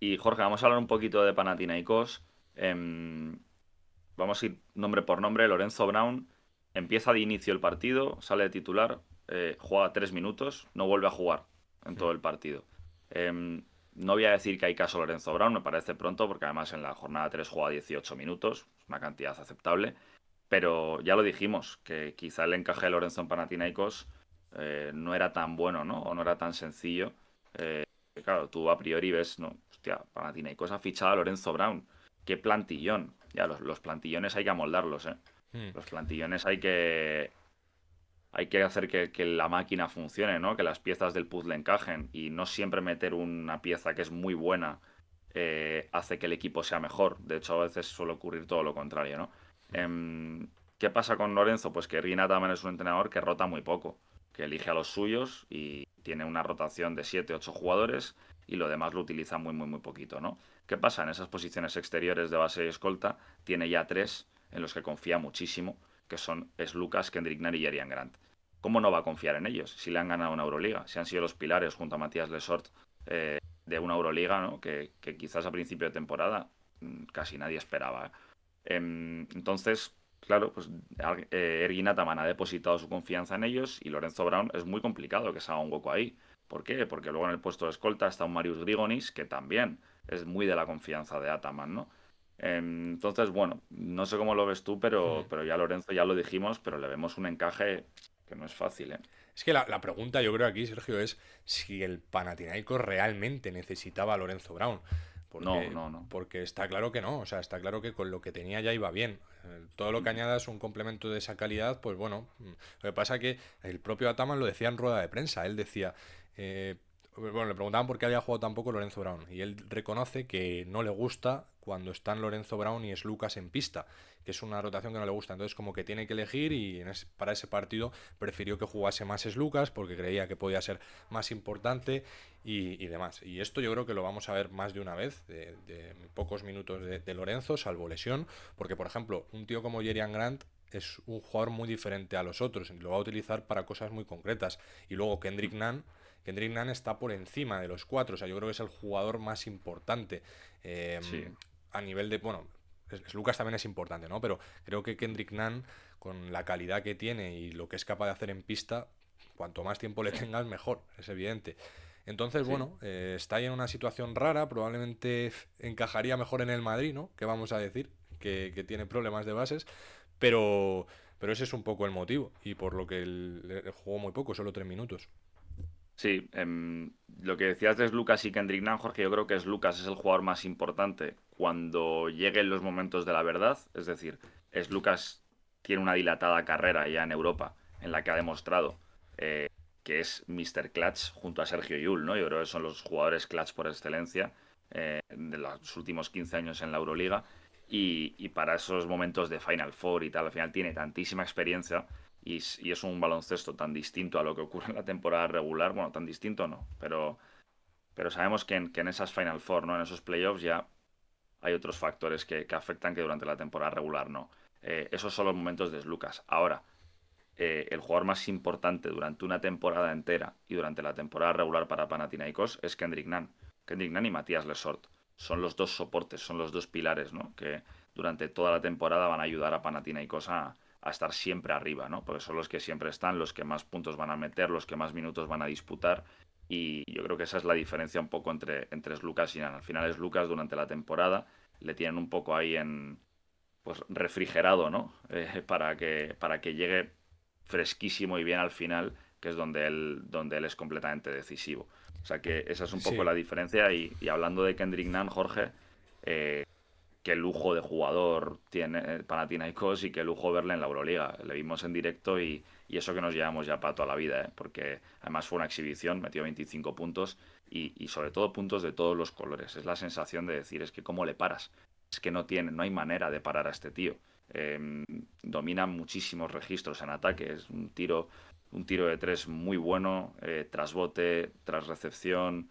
Y Jorge, vamos a hablar un poquito de Panathinaikos. Em, vamos a ir nombre por nombre, Lorenzo Brown empieza de inicio el partido, sale de titular, eh, juega tres minutos, no vuelve a jugar en todo el partido. Em, no voy a decir que hay caso Lorenzo Brown, me parece pronto, porque además en la jornada 3 juega 18 minutos, una cantidad aceptable. Pero ya lo dijimos, que quizá el encaje de Lorenzo en Panathinaikos eh, no era tan bueno, ¿no? O no era tan sencillo. Eh, claro, tú a priori ves, no, hostia, Panathinaikos ha fichado a Lorenzo Brown. Qué plantillón. Ya, los, plantillones hay que amoldarlos, ¿eh? Hmm. Los plantillones hay que. Hay que hacer que, la máquina funcione, ¿no? Que las piezas del puzzle encajen. Y no siempre meter una pieza que es muy buena eh, hace que el equipo sea mejor. De hecho, a veces suele ocurrir todo lo contrario, ¿no? Hmm. Em, ¿Qué pasa con Lorenzo? Pues que Rina también es un entrenador que rota muy poco, que elige a los suyos y tiene una rotación de 7, 8 jugadores y lo demás lo utiliza muy, muy, muy poquito, ¿no? ¿Qué pasa? En esas posiciones exteriores de base y escolta tiene ya tres en los que confía muchísimo, que son Lucas, Kendrick Nari y Arian Grant. ¿Cómo no va a confiar en ellos si le han ganado una Euroliga? Si han sido los pilares junto a Matías Lesort eh, de una Euroliga ¿no? que, quizás a principio de temporada mm, casi nadie esperaba. ¿eh? Em, entonces, claro, pues eh, Ataman ha depositado su confianza en ellos y Lorenzo Brown es muy complicado que se haga un hueco ahí. ¿Por qué? Porque luego en el puesto de escolta está un Marius Grigonis que también es muy de la confianza de Ataman, ¿no? Entonces, bueno, no sé cómo lo ves tú, pero, pero ya Lorenzo ya lo dijimos, pero le vemos un encaje que no es fácil, ¿eh? Es que la, pregunta yo creo aquí, Sergio, es si el panatinaico realmente necesitaba a Lorenzo Brown. no, no, no. Porque está claro que no. O sea, está claro que con lo que tenía ya iba bien. Eh, todo lo que añadas un complemento de esa calidad, pues bueno. Mm, lo que pasa es que el propio Ataman lo decía en rueda de prensa. Él decía. Eh, bueno, le preguntaban por qué había jugado tan poco Lorenzo Brown y él reconoce que no le gusta cuando están Lorenzo Brown y es Lucas en pista, que es una rotación que no le gusta. Entonces, como que tiene que elegir y para ese partido prefirió que jugase más es Lucas porque creía que podía ser más importante y, demás. Y esto yo creo que lo vamos a ver más de una vez, de, pocos minutos de, de, Lorenzo, salvo lesión, porque por ejemplo, un tío como Jerian Grant es un jugador muy diferente a los otros, lo va a utilizar para cosas muy concretas. Y luego Kendrick Nunn, Kendrick Nunn está por encima de los cuatro, o sea, yo creo que es el jugador más importante. Em, a nivel de, bueno, Lucas también es importante, ¿no? Pero creo que Kendrick Nunn, con la calidad que tiene y lo que es capaz de hacer en pista, cuanto más tiempo le tengas, mejor, es evidente. Entonces, bueno, eh, está ahí en una situación rara, probablemente encajaría mejor en el Madrid, ¿no? ¿Qué vamos a decir? Que, que tiene problemas de bases, pero, ese es un poco el motivo y por lo que el, juego jugó muy poco, solo tres minutos. Sí, em, lo que decías de Lucas y Kendrick Nan Jorge, yo creo que es Lucas es el jugador más importante cuando lleguen los momentos de la verdad. Es decir, es Lucas tiene una dilatada carrera ya en Europa, en la que ha demostrado eh, que es Mr. Clutch junto a Sergio Yul, ¿no? Yo creo que son los jugadores Clutch por excelencia eh, de los últimos 15 años en la Euroliga. Y, para esos momentos de Final Four y tal, al final tiene tantísima experiencia y, y, es un baloncesto tan distinto a lo que ocurre en la temporada regular, bueno, tan distinto no, pero, pero sabemos que en, que en esas Final Four, ¿no? en esos playoffs ya hay otros factores que, que afectan que durante la temporada regular no. Eh, esos son los momentos de Lucas. Ahora, eh, el jugador más importante durante una temporada entera y durante la temporada regular para Panathinaikos es Kendrick Nunn. Kendrick Nunn y Matías Lesort son los dos soportes, son los dos pilares, ¿no? Que durante toda la temporada van a ayudar a Panatina y Cosa a estar siempre arriba, ¿no? Porque son los que siempre están, los que más puntos van a meter, los que más minutos van a disputar. Y yo creo que esa es la diferencia un poco entre, entre Lucas y Nan. Al final es Lucas durante la temporada, le tienen un poco ahí en pues refrigerado, ¿no? Eh, para, que, para que llegue fresquísimo y bien al final, que es donde donde él es completamente decisivo. O sea que esa es un poco la diferencia. Y, hablando de Kendrick Nunn, Jorge, eh, qué lujo de jugador tiene eh, Panathinaikos y qué lujo verle en la Euroliga. Le vimos en directo y, eso que nos llevamos ya para toda la vida, ¿eh? porque además fue una exhibición, metió 25 puntos y, sobre todo puntos de todos los colores. Es la sensación de decir, es que cómo le paras. Es que no, tiene, no hay manera de parar a este tío. Em, domina muchísimos registros en ataque, es un tiro un tiro de tres muy bueno, eh, tras bote, tras recepción,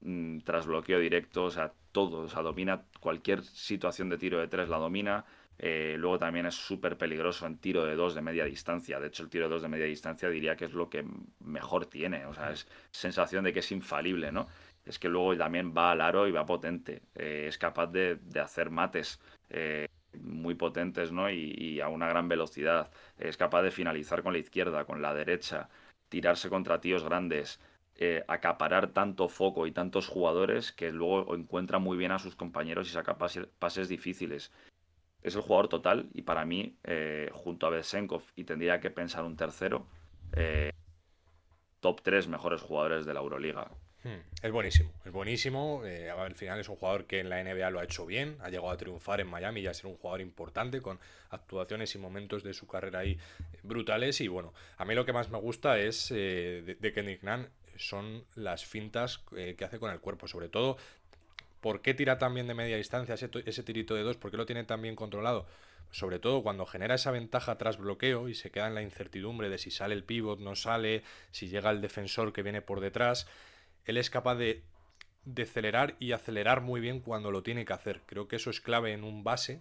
mm, tras bloqueo directo, o sea, todo, o sea, domina cualquier situación de tiro de tres, la domina. Eh, luego también es súper peligroso en tiro de dos de media distancia. De hecho, el tiro de dos de media distancia diría que es lo que mejor tiene. O sea, es sensación de que es infalible, ¿no? Es que luego también va al aro y va potente. Eh, es capaz de, hacer mates muy potentes ¿no? y, a una gran velocidad. Es capaz de finalizar con la izquierda, con la derecha, tirarse contra tíos grandes, eh, acaparar tanto foco y tantos jugadores que luego encuentra muy bien a sus compañeros y saca pases difíciles. Es el jugador total y para mí, eh, junto a Besenkov, y tendría que pensar un tercero, eh, top 3 mejores jugadores de la Euroliga. Hmm. Es buenísimo, es buenísimo. Eh, al final es un jugador que en la NBA lo ha hecho bien, ha llegado a triunfar en Miami y ha sido un jugador importante con actuaciones y momentos de su carrera ahí eh, brutales. Y bueno, a mí lo que más me gusta es eh, de, que Kendrick son las fintas que hace con el cuerpo, sobre todo. ¿Por qué tira tan bien de media distancia ese, ese tirito de dos? ¿Por qué lo tiene tan bien controlado? sobre todo cuando genera esa ventaja tras bloqueo y se queda en la incertidumbre de si sale el pivot, no sale, si llega el defensor que viene por detrás, él es capaz de decelerar y acelerar muy bien cuando lo tiene que hacer. Creo que eso es clave en un base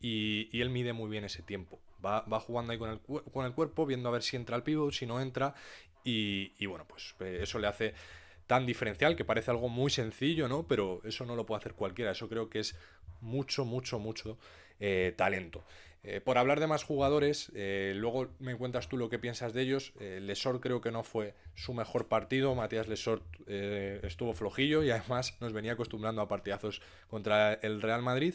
y, él mide muy bien ese tiempo. Va, va jugando ahí con el, cuerpo, viendo a ver si entra el pivot, si no entra y, bueno, pues eh, eso le hace tan diferencial, que parece algo muy sencillo, ¿no? Pero eso no lo puede hacer cualquiera. Eso creo que es mucho, mucho, mucho eh, talento. Eh, por hablar de más jugadores, eh, luego me cuentas tú lo que piensas de ellos. Eh, Lesor creo que no fue su mejor partido. Matías Lesor estuvo flojillo y además nos venía acostumbrando a partidazos contra el Real Madrid.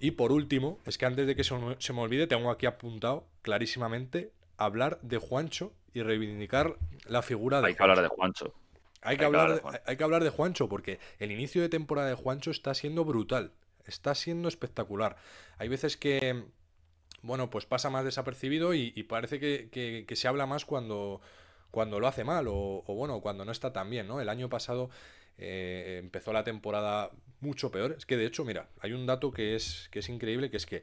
Y por último, es que antes de que se, me olvide, tengo aquí apuntado clarísimamente hablar de Juancho y reivindicar la figura de. Hay que hablar de Juancho. Hay que, hablar, de, Juancho. hay que hablar de Juancho porque el inicio de temporada de Juancho está siendo brutal, está siendo espectacular. Hay veces que bueno, pues pasa más desapercibido y, parece que, se habla más cuando, cuando lo hace mal o, bueno, cuando no está tan bien, ¿no? El año pasado eh, empezó la temporada mucho peor. Es que de hecho, mira, hay un dato que es, que es increíble, que es que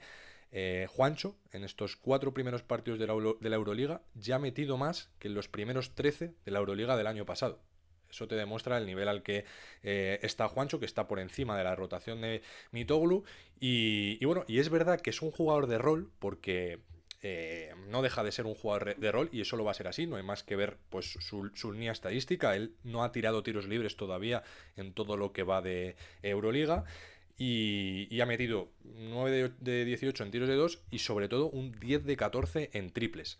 eh, Juancho, en estos cuatro primeros partidos de la, de la Euroliga, ya ha metido más que en los primeros 13 de la Euroliga del año pasado. Eso te demuestra el nivel al que eh, está Juancho, que está por encima de la rotación de Mitoglu. Y, bueno, y es verdad que es un jugador de rol porque eh, no deja de ser un jugador de rol y eso lo va a ser así, no hay más que ver pues su, su, línea estadística, él no ha tirado tiros libres todavía en todo lo que va de Euroliga y, ha metido 9 de, de, 18 en tiros de 2 y sobre todo un 10 de 14 en triples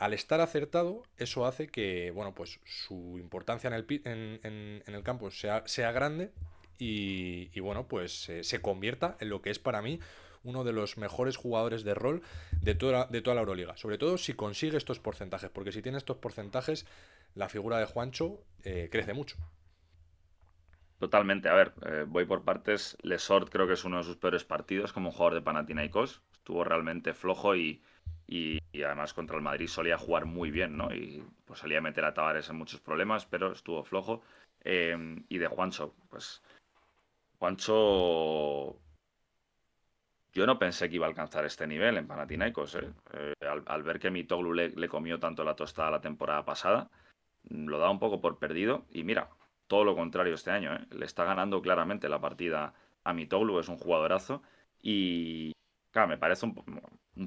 al estar acertado, eso hace que, bueno, pues su importancia en el, en, el campo sea, sea grande y, bueno, pues eh, se convierta en lo que es para mí uno de los mejores jugadores de rol de toda, de toda la Euroliga. Sobre todo si consigue estos porcentajes, porque si tiene estos porcentajes, la figura de Juancho eh, crece mucho. Totalmente, a ver, eh, voy por partes. Lesort creo que es uno de sus peores partidos como jugador de Panathinaikos. Estuvo realmente flojo y, y, además contra el Madrid solía jugar muy bien, ¿no? Y pues solía meter a Tavares en muchos problemas, pero estuvo flojo. Em, y de Juancho, pues Juancho yo no pensé que iba a alcanzar este nivel en Panathinaikos. ¿eh? eh al, ver que mi le, comió tanto la tostada la temporada pasada, mm, lo da un poco por perdido. Y mira, todo lo contrario este año. ¿eh? Le está ganando claramente la partida a mi es un jugadorazo. Y, Claro, me parece un,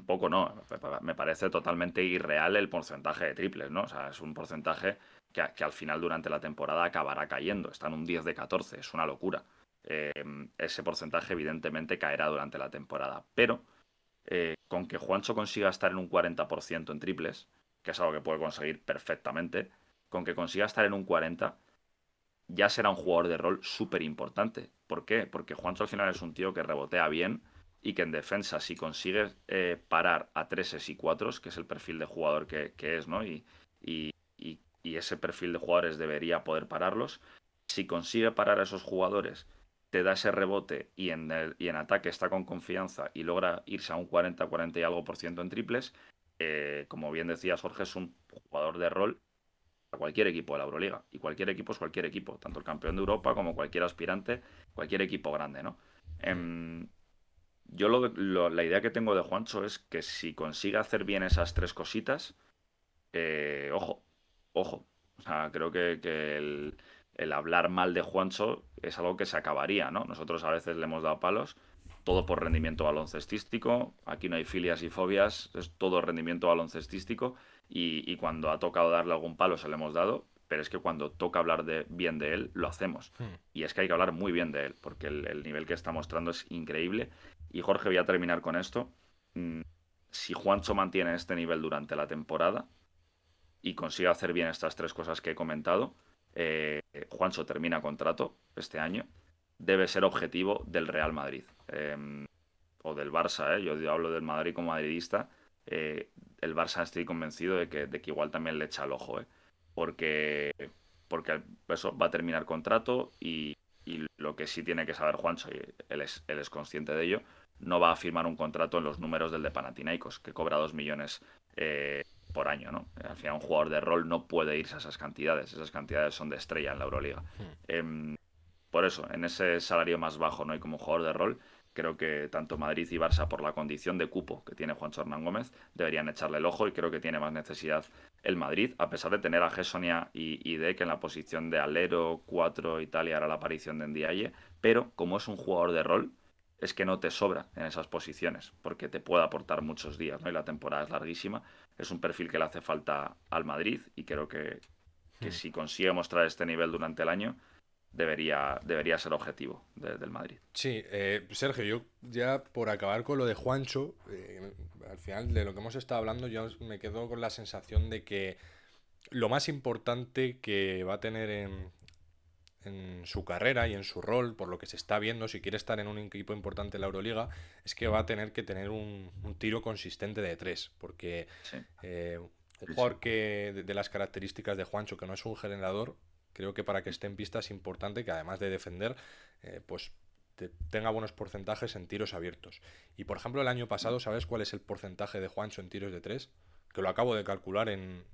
poco, no, me parece totalmente irreal el porcentaje de triples, ¿no? O sea, es un porcentaje que, al final durante la temporada acabará cayendo. Está en un 10 de 14, es una locura. Em, ese porcentaje evidentemente caerá durante la temporada. Pero eh, con que Juancho consiga estar en un 40% en triples, que es algo que puede conseguir perfectamente, con que consiga estar en un 40%, ya será un jugador de rol súper importante. ¿Por qué? Porque Juancho al final es un tío que rebotea bien y que en defensa, si consigues eh, parar a treses y cuatros, que es el perfil de jugador que, es, ¿no? Y, ese perfil de jugadores debería poder pararlos. Si consigue parar a esos jugadores, te da ese rebote y en, y en ataque está con confianza y logra irse a un 40, 40 y algo por ciento en triples, eh, como bien decía Jorge, es un jugador de rol para cualquier equipo de la Euroliga. Y cualquier equipo es cualquier equipo, tanto el campeón de Europa como cualquier aspirante, cualquier equipo grande, ¿no? Em, yo lo, la idea que tengo de Juancho es que si consigue hacer bien esas tres cositas, eh, ojo, ojo. O sea, creo que, el, hablar mal de Juancho es algo que se acabaría, ¿no? Nosotros a veces le hemos dado palos, todo por rendimiento baloncestístico, aquí no hay filias y fobias, es todo rendimiento baloncestístico, y cuando ha tocado darle algún palo se le hemos dado, pero es que cuando toca hablar de, bien de él, lo hacemos. Hmm. Y es que hay que hablar muy bien de él, porque el, nivel que está mostrando es increíble. Y Jorge, voy a terminar con esto. Mm, si Juancho mantiene este nivel durante la temporada y consigue hacer bien estas tres cosas que he comentado, eh, Juancho termina contrato este año, debe ser objetivo del Real Madrid. Em, o del Barça, ¿eh? yo hablo del Madrid como madridista. Eh, el Barça estoy convencido de que, de que igual también le echa el ojo. ¿eh? porque, porque eso va a terminar contrato y, lo que sí tiene que saber Juancho, y él es, consciente de ello, no va a firmar un contrato en los números del de Panathinaikos, que cobra 2 millones eh, por año, ¿no? Al final un jugador de rol no puede irse a esas cantidades, esas cantidades son de estrella en la Euroliga. Hmm. Em, por eso, en ese salario más bajo, ¿no? hay como jugador de rol, creo que tanto Madrid y Barça, por la condición de cupo que tiene Juan Hernán Gómez, deberían echarle el ojo y creo que tiene más necesidad el Madrid, a pesar de tener a Gessonia y, y que en la posición de alero, 4 Italia, hará la aparición de Ndiaye, pero como es un jugador de rol, es que no te sobra en esas posiciones, porque te puede aportar muchos días, ¿no? Y la temporada es larguísima, es un perfil que le hace falta al Madrid y creo que, hmm. si consigue mostrar este nivel durante el año, debería, debería ser objetivo del Madrid. Sí, eh, Sergio, yo ya por acabar con lo de Juancho, eh, al final de lo que hemos estado hablando, yo me quedo con la sensación de que lo más importante que va a tener en, en su carrera y en su rol, por lo que se está viendo, si quiere estar en un equipo importante en la Euroliga, es que va a tener que tener un, tiro consistente de tres, porque sí. que, eh, de, las características de Juancho, que no es un generador, Creo que para que esté en pista es importante que además de defender, eh, pues tenga buenos porcentajes en tiros abiertos. Y por ejemplo, el año pasado, ¿sabes cuál es el porcentaje de Juancho en tiros de tres? Que lo acabo de calcular en.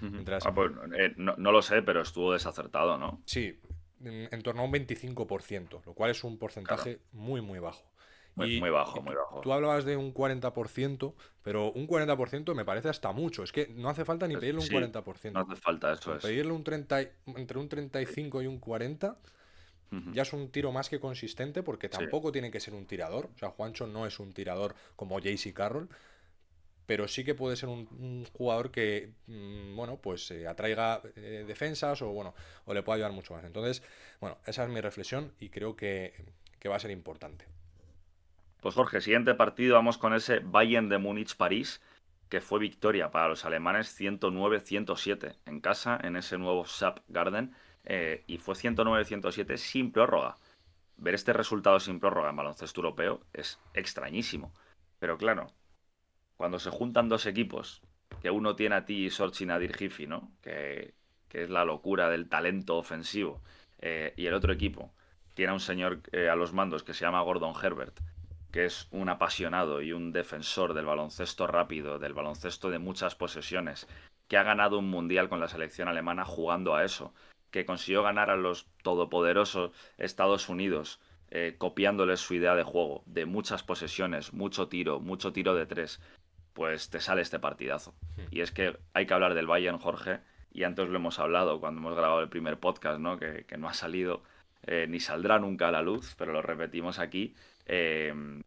Ah, pues, eh, no, lo sé, pero estuvo desacertado, ¿no? Sí, en, torno a un 25%, lo cual es un porcentaje muy, muy bajo. Muy, bajo, eh, muy bajo. Tú hablabas de un 40%, pero un 40% me parece hasta mucho. Es que no hace falta ni pedirle un 40%. No hace falta, eso Pedirle un 30, entre un 35 y un 40% ya es un tiro más que consistente porque tampoco tiene que ser un tirador. O sea, Juancho no es un tirador como JC Carroll, pero sí que puede ser un, jugador que, mm, bueno, pues eh, atraiga eh, defensas o, bueno, o le pueda ayudar mucho más. Entonces, bueno, esa es mi reflexión y creo que, que va a ser importante. Pues Jorge, siguiente partido, vamos con ese Bayern de Múnich-París, que fue victoria para los alemanes 109-107 en casa, en ese nuevo SAP Garden, eh, y fue 109-107 sin prórroga. Ver este resultado sin prórroga en baloncesto europeo es extrañísimo. Pero claro, cuando se juntan dos equipos, que uno tiene a ti y ¿no? Que, que, es la locura del talento ofensivo, eh, y el otro equipo tiene a un señor eh, a los mandos que se llama Gordon Herbert, que es un apasionado y un defensor del baloncesto rápido, del baloncesto de muchas posesiones, que ha ganado un mundial con la selección alemana jugando a eso, que consiguió ganar a los todopoderosos Estados Unidos, eh, copiándoles su idea de juego, de muchas posesiones, mucho tiro, mucho tiro de tres, pues te sale este partidazo. Hmm. Y es que hay que hablar del Bayern, Jorge, y antes lo hemos hablado cuando hemos grabado el primer podcast, ¿no? Que, no ha salido, eh, ni saldrá nunca a la luz, pero lo repetimos aquí. Em,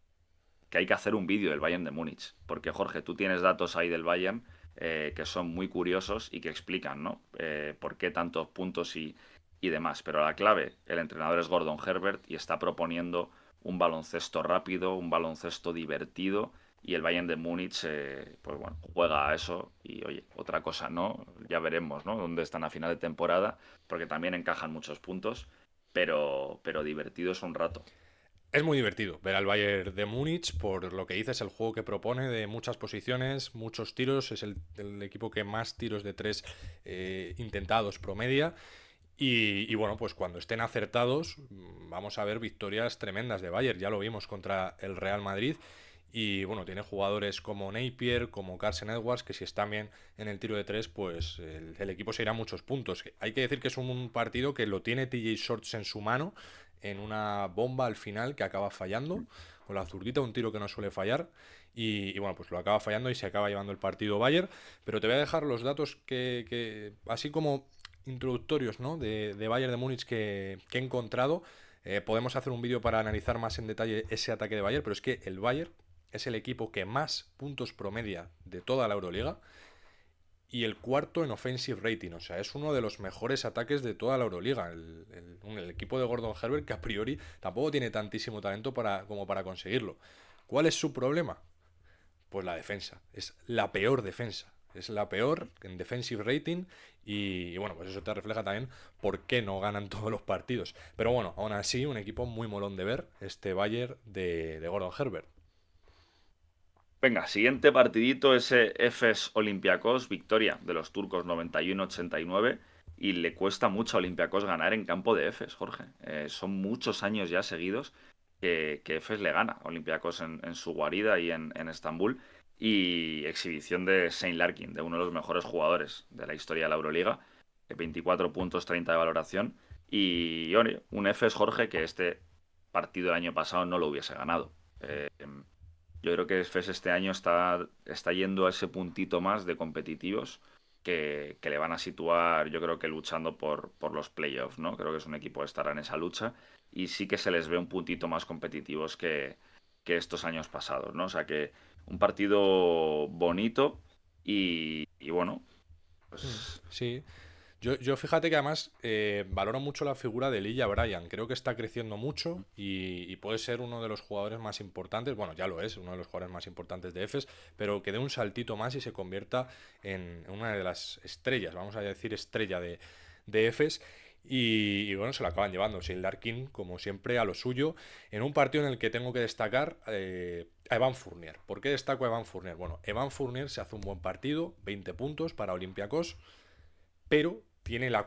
que hay que hacer un vídeo del Bayern de Múnich. Porque, Jorge, tú tienes datos ahí del Bayern eh, que son muy curiosos y que explican, ¿no? Eh, por qué tantos puntos y, demás. Pero la clave, el entrenador es Gordon Herbert y está proponiendo un baloncesto rápido, un baloncesto divertido y el Bayern de Múnich, eh, pues bueno, juega a eso y oye, otra cosa no, ya veremos, ¿no? Dónde están a final de temporada, porque también encajan muchos puntos, pero, pero es un rato es muy divertido ver al Bayern de Múnich por lo que dices, el juego que propone de muchas posiciones, muchos tiros, es el, equipo que más tiros de tres eh, intentados promedia. Y, y, bueno, pues cuando estén acertados, mm, vamos a ver victorias tremendas de Bayern. Ya lo vimos contra el Real Madrid y bueno, tiene jugadores como Napier, como Carson Edwards, que si están bien en el tiro de tres, pues el, equipo se irá a muchos puntos. Hay que decir que es un, partido que lo tiene TJ Shorts en su mano, en una bomba al final que acaba fallando, con la zurdita, un tiro que no suele fallar. Y, bueno, pues lo acaba fallando y se acaba llevando el partido Bayern. Pero te voy a dejar los datos que, así como introductorios ¿no? de, de Bayern de Múnich que, he encontrado. Eh, podemos hacer un vídeo para analizar más en detalle ese ataque de Bayern, pero es que el Bayern es el equipo que más puntos promedia de toda la Euroliga y el cuarto en offensive rating. O sea, es uno de los mejores ataques de toda la Euroliga. El, equipo de Gordon Herbert, que a priori tampoco tiene tantísimo talento para, como para conseguirlo. ¿Cuál es su problema? Pues la defensa. Es la peor defensa. Es la peor en defensive rating. Y, bueno, pues eso te refleja también por qué no ganan todos los partidos. Pero bueno, aún así, un equipo muy molón de ver, este Bayern de Gordon Herbert. Venga, siguiente partidito, ese Efes Olympiacos, victoria de los turcos 91-89 y le cuesta mucho a Olympiacos ganar en campo de Efes, Jorge. Eh, son muchos años ya seguidos que, que Efes le gana a Olympiacos en, su guarida y en, Estambul y exhibición de Saint Larkin, de uno de los mejores jugadores de la historia de la Euroliga, 24 puntos, 30 de valoración. Y un Efes Jorge que este partido del año pasado no lo hubiese ganado. Eh, yo creo que FES este año está, está yendo a ese puntito más de competitivos que, le van a situar, yo creo que luchando por, por los playoffs, ¿no? Creo que es un equipo que estará en esa lucha y sí que se les ve un puntito más competitivos que, estos años pasados, ¿no? O sea que un partido bonito y, bueno, pues mm, Sí. Yo, fíjate que además eh, valoro mucho la figura de Lilla Bryan. Creo que está creciendo mucho y, puede ser uno de los jugadores más importantes. Bueno, ya lo es, uno de los jugadores más importantes de EFES, pero que dé un saltito más y se convierta en una de las estrellas, vamos a decir estrella de, de EFES. Y, bueno, se la acaban llevando. Sin Larkin, como siempre, a lo suyo. En un partido en el que tengo que destacar eh, a Evan Fournier. ¿Por qué destaco a Evan Fournier? Bueno, Evan Fournier se hace un buen partido, 20 puntos para Olympiacos, pero tiene la,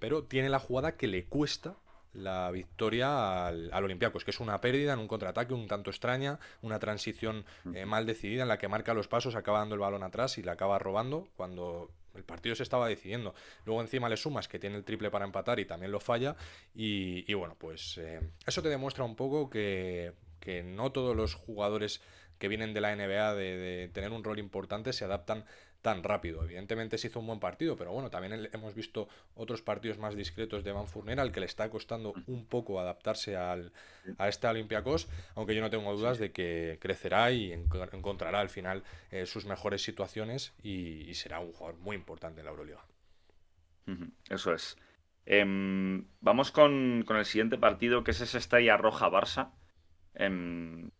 pero tiene la jugada que le cuesta la victoria al, al Olympiacos, que es una pérdida en un contraataque un tanto extraña, una transición eh, mal decidida en la que marca los pasos, acaba dando el balón atrás y la acaba robando cuando el partido se estaba decidiendo. Luego encima le sumas que tiene el triple para empatar y también lo falla. Y, bueno, pues eh, eso te demuestra un poco que, que no todos los jugadores que vienen de la NBA de, de, tener un rol importante se adaptan tan rápido. Evidentemente se hizo un buen partido, pero bueno, también hemos visto otros partidos más discretos de Van Furner al que le está costando mm. un poco adaptarse al, a este Olympiacos, aunque yo no tengo dudas de que crecerá y encontrará al final eh, sus mejores situaciones y, será un jugador muy importante en la Euroliga. Eso es. Em, vamos con, con, el siguiente partido, que es ese Estrella Roja Barça. Em,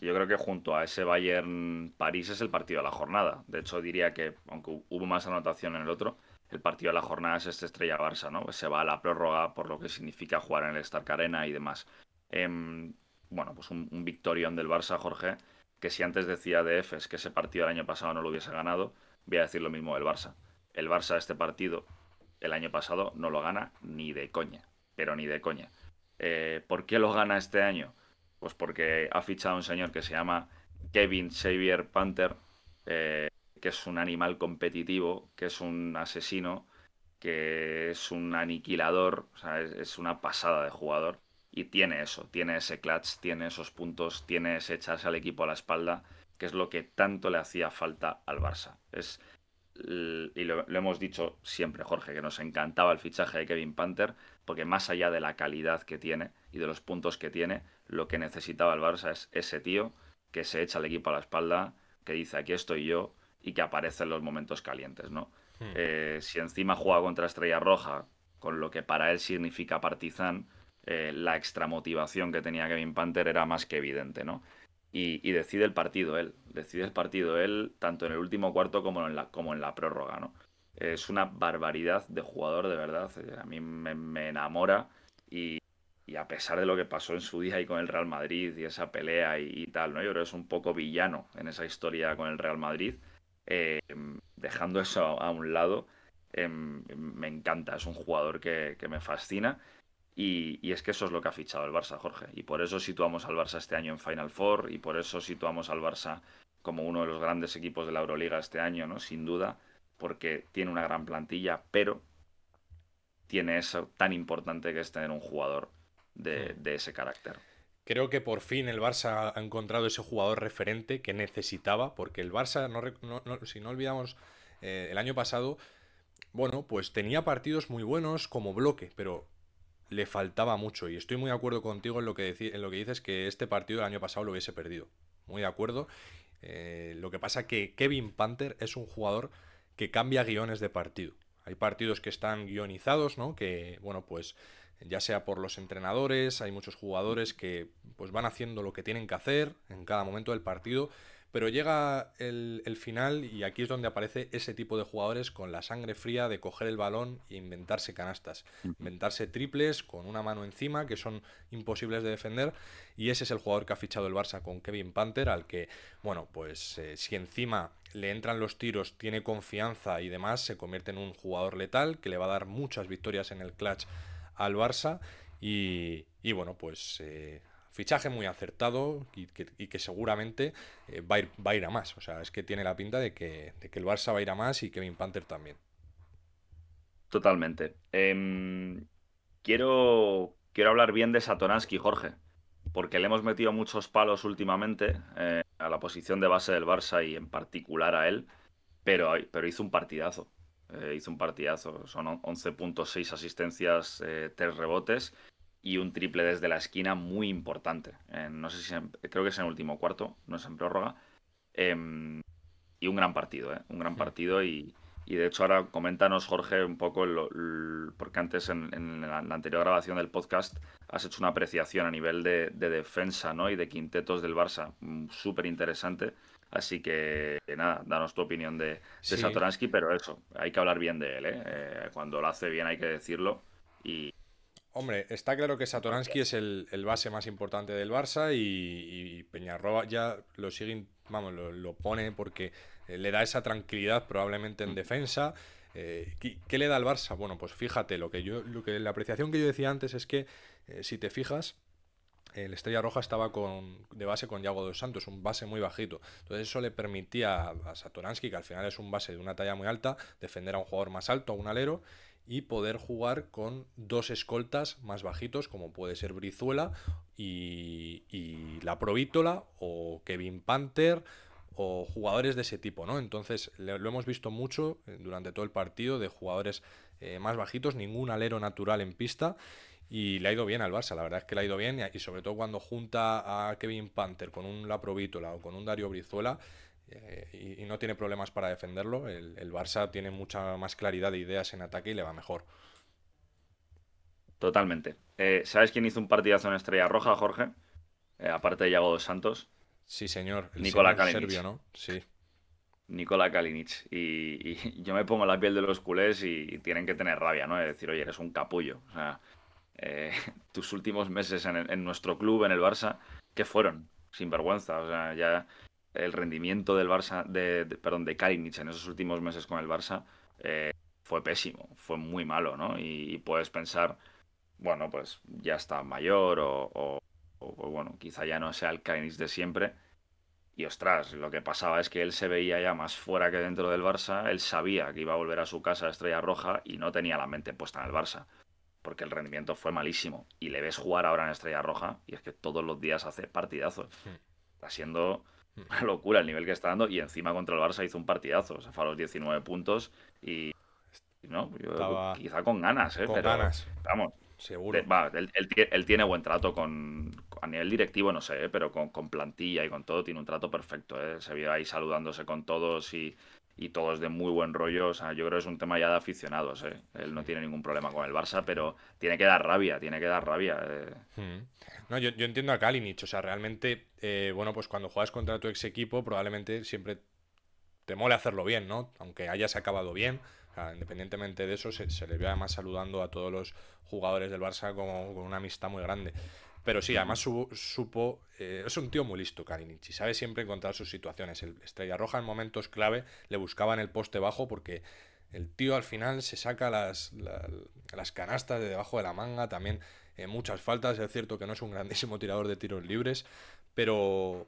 yo creo que junto a ese Bayern-París es el partido de la jornada. De hecho, diría que, aunque hubo más anotación en el otro, el partido de la jornada es este Estrella-Barça, ¿no? se va a la prórroga por lo que significa jugar en el Stark Arena y demás. Em, bueno, pues un, victorión del Barça, Jorge, que si antes decía de Efes que ese partido el año pasado no lo hubiese ganado, voy a decir lo mismo del Barça. El Barça este partido el año pasado no lo gana ni de coña, pero ni de coña. Eh, ¿Por qué lo gana este año? Pues porque ha fichado un señor que se llama Kevin Xavier Panther, eh, que es un animal competitivo, que es un asesino, que es un aniquilador, es, una pasada de jugador. Y tiene eso, tiene ese clutch, tiene esos puntos, tiene ese echarse al equipo a la espalda, que es lo que tanto le hacía falta al Barça. Es, y lo, lo, hemos dicho siempre, Jorge, que nos encantaba el fichaje de Kevin Panther, porque más allá de la calidad que tiene y de los puntos que tiene, lo que necesitaba el Barça es ese tío que se echa el equipo a la espalda, que dice aquí estoy yo y que aparece en los momentos calientes, ¿no? Hmm. Eh, si encima juega contra Estrella Roja, con lo que para él significa Partizan, eh, la extramotivación que tenía Kevin Panther era más que evidente, ¿no? Y, decide el partido él, decide el partido él tanto en el último cuarto como en la, como en la prórroga, ¿no? Es una barbaridad de jugador, de verdad. Eh, a mí me enamora y, y a pesar de lo que pasó en su día y con el Real Madrid y esa pelea y, tal, ¿no? Yo creo que es un poco villano en esa historia con el Real Madrid. Em, dejando eso a un lado, em, em, me encanta, es un jugador que, me fascina. Y, es que eso es lo que ha fichado el Barça, Jorge. Y por eso situamos al Barça este año en Final Four y por eso situamos al Barça como uno de los grandes equipos de la Euroliga este año, ¿no? Sin duda, porque tiene una gran plantilla, pero tiene eso tan importante que es tener un jugador de, ese carácter. Creo que por fin el Barça ha encontrado ese jugador referente que necesitaba, porque el Barça, si no olvidamos, eh, el año pasado, bueno, pues tenía partidos muy buenos como bloque, pero le faltaba mucho. Y estoy muy de acuerdo contigo en lo que, en lo que dices que este partido del año pasado lo hubiese perdido. Muy de acuerdo. Eh, lo que pasa que Kevin Panther es un jugador que cambia guiones de partido. Hay partidos que están guionizados, ¿no? Que, bueno, pues ya sea por los entrenadores, hay muchos jugadores que pues van haciendo lo que tienen que hacer en cada momento del partido, pero llega el, final y aquí es donde aparece ese tipo de jugadores con la sangre fría de coger el balón e inventarse canastas, inventarse triples con una mano encima que son imposibles de defender y ese es el jugador que ha fichado el Barça con Kevin Panther al que, bueno, pues eh, si encima le entran los tiros, tiene confianza y demás, se convierte en un jugador letal que le va a dar muchas victorias en el clutch al Barça. Y, bueno, pues eh, fichaje muy acertado y que, seguramente eh, va, a ir, a más. O sea, es que tiene la pinta de que, de que el Barça va a ir a más y Kevin Panther también. Totalmente. Em, quiero, quiero hablar bien de Satonansky, Jorge, porque le hemos metido muchos palos últimamente eh, a la posición de base del Barça y en particular a él, pero, pero hizo un partidazo. Eh, hizo un partidazo. Son 11.6 asistencias, eh, 3 rebotes y un triple desde la esquina muy importante. no sé si creo que es en el último cuarto, no es en prórroga. Em, y un gran partido, eh, un gran partido. Y, de hecho, ahora coméntanos, Jorge, un poco, porque antes en, la, anterior grabación del podcast has hecho una apreciación a nivel de, defensa y de quintetos del Barça, mm, súper interesante. Así que nada, danos tu opinión de, Satoransky, pero eso, hay que hablar bien de él. ¿eh? ¿eh? cuando lo hace bien hay que decirlo. Y... Hombre, está claro que Satoransky es el, base más importante del Barça y, Peñarroba ya lo sigue, vamos, lo, pone porque eh, le da esa tranquilidad probablemente en mm. defensa. Eh, ¿qué, le da al Barça? Bueno, pues fíjate, lo que yo, lo que, la apreciación que yo decía antes es que, si te fijas, el Estrella Roja estaba con, de base con Yago dos Santos, un base muy bajito. Entonces eso le permitía a Satoransky, que al final es un base de una talla muy alta, defender a un jugador más alto, a un alero, y poder jugar con dos escoltas más bajitos, como puede ser Brizuela y, la Provítola o Kevin Panther o jugadores de ese tipo, ¿no? Entonces lo hemos visto mucho eh, durante todo el partido de jugadores eh, más bajitos, ningún alero natural en pista y le ha ido bien al Barça, la verdad es que le ha ido bien. Y sobre todo cuando junta a Kevin Panther con un Laprovítola o con un Dario Brizuela eh, y, no tiene problemas para defenderlo, el, Barça tiene mucha más claridad de ideas en ataque y le va mejor. Totalmente. Eh, ¿Sabes quién hizo un partidazo en Estrella Roja, Jorge? Eh, aparte de Yago dos Santos. Sí, señor. El Nicolás Serbio, ¿no? Sí. Kalinic. Y, yo me pongo la piel de los culés y, tienen que tener rabia, ¿no? Es decir, oye, eres un capullo. O sea, eh, tus últimos meses en, nuestro club, en el Barça, que fueron sin vergüenza. O sea, ya el rendimiento del Barça, de, perdón, de en esos últimos meses con el Barça eh, fue pésimo, fue muy malo, ¿no? Y, puedes pensar, bueno, pues ya está mayor o, pues bueno, quizá ya no sea el Kalinic de siempre. Y ostras, lo que pasaba es que él se veía ya más fuera que dentro del Barça, él sabía que iba a volver a su casa a Estrella Roja y no tenía la mente puesta en el Barça porque el rendimiento fue malísimo. Y le ves jugar ahora en Estrella Roja y es que todos los días hace partidazos. Hmm. Está siendo hmm. una locura el nivel que está dando y encima contra el Barça hizo un partidazo. se fue a los 19 puntos y... No, yo, quizá con ganas, ¿eh? Con ganas. Vamos. Seguro. él, tiene buen trato con. A nivel directivo, no sé, ¿eh? pero con, plantilla y con todo, tiene un trato perfecto. ¿eh? Se vio ahí saludándose con todos y y todos de muy buen rollo. O sea, yo creo que es un tema ya de aficionados. Eh. Él no tiene ningún problema con el Barça, pero tiene que dar rabia, tiene que dar rabia. Eh. Hmm. No, yo, yo, entiendo a Kalinich, O sea, realmente, eh, bueno, pues cuando juegas contra tu ex equipo, probablemente siempre te mole hacerlo bien, ¿no? Aunque hayas acabado bien. independientemente de eso, se, le ve además saludando a todos los jugadores del Barça como, con una amistad muy grande. Pero sí, además supo. Eh, es un tío muy listo, Karinichi. Sabe siempre encontrar sus situaciones. El Estrella Roja en momentos clave le buscaba en el poste bajo porque el tío al final se saca las, las canastas de debajo de la manga. También en eh, muchas faltas. Es cierto que no es un grandísimo tirador de tiros libres, pero,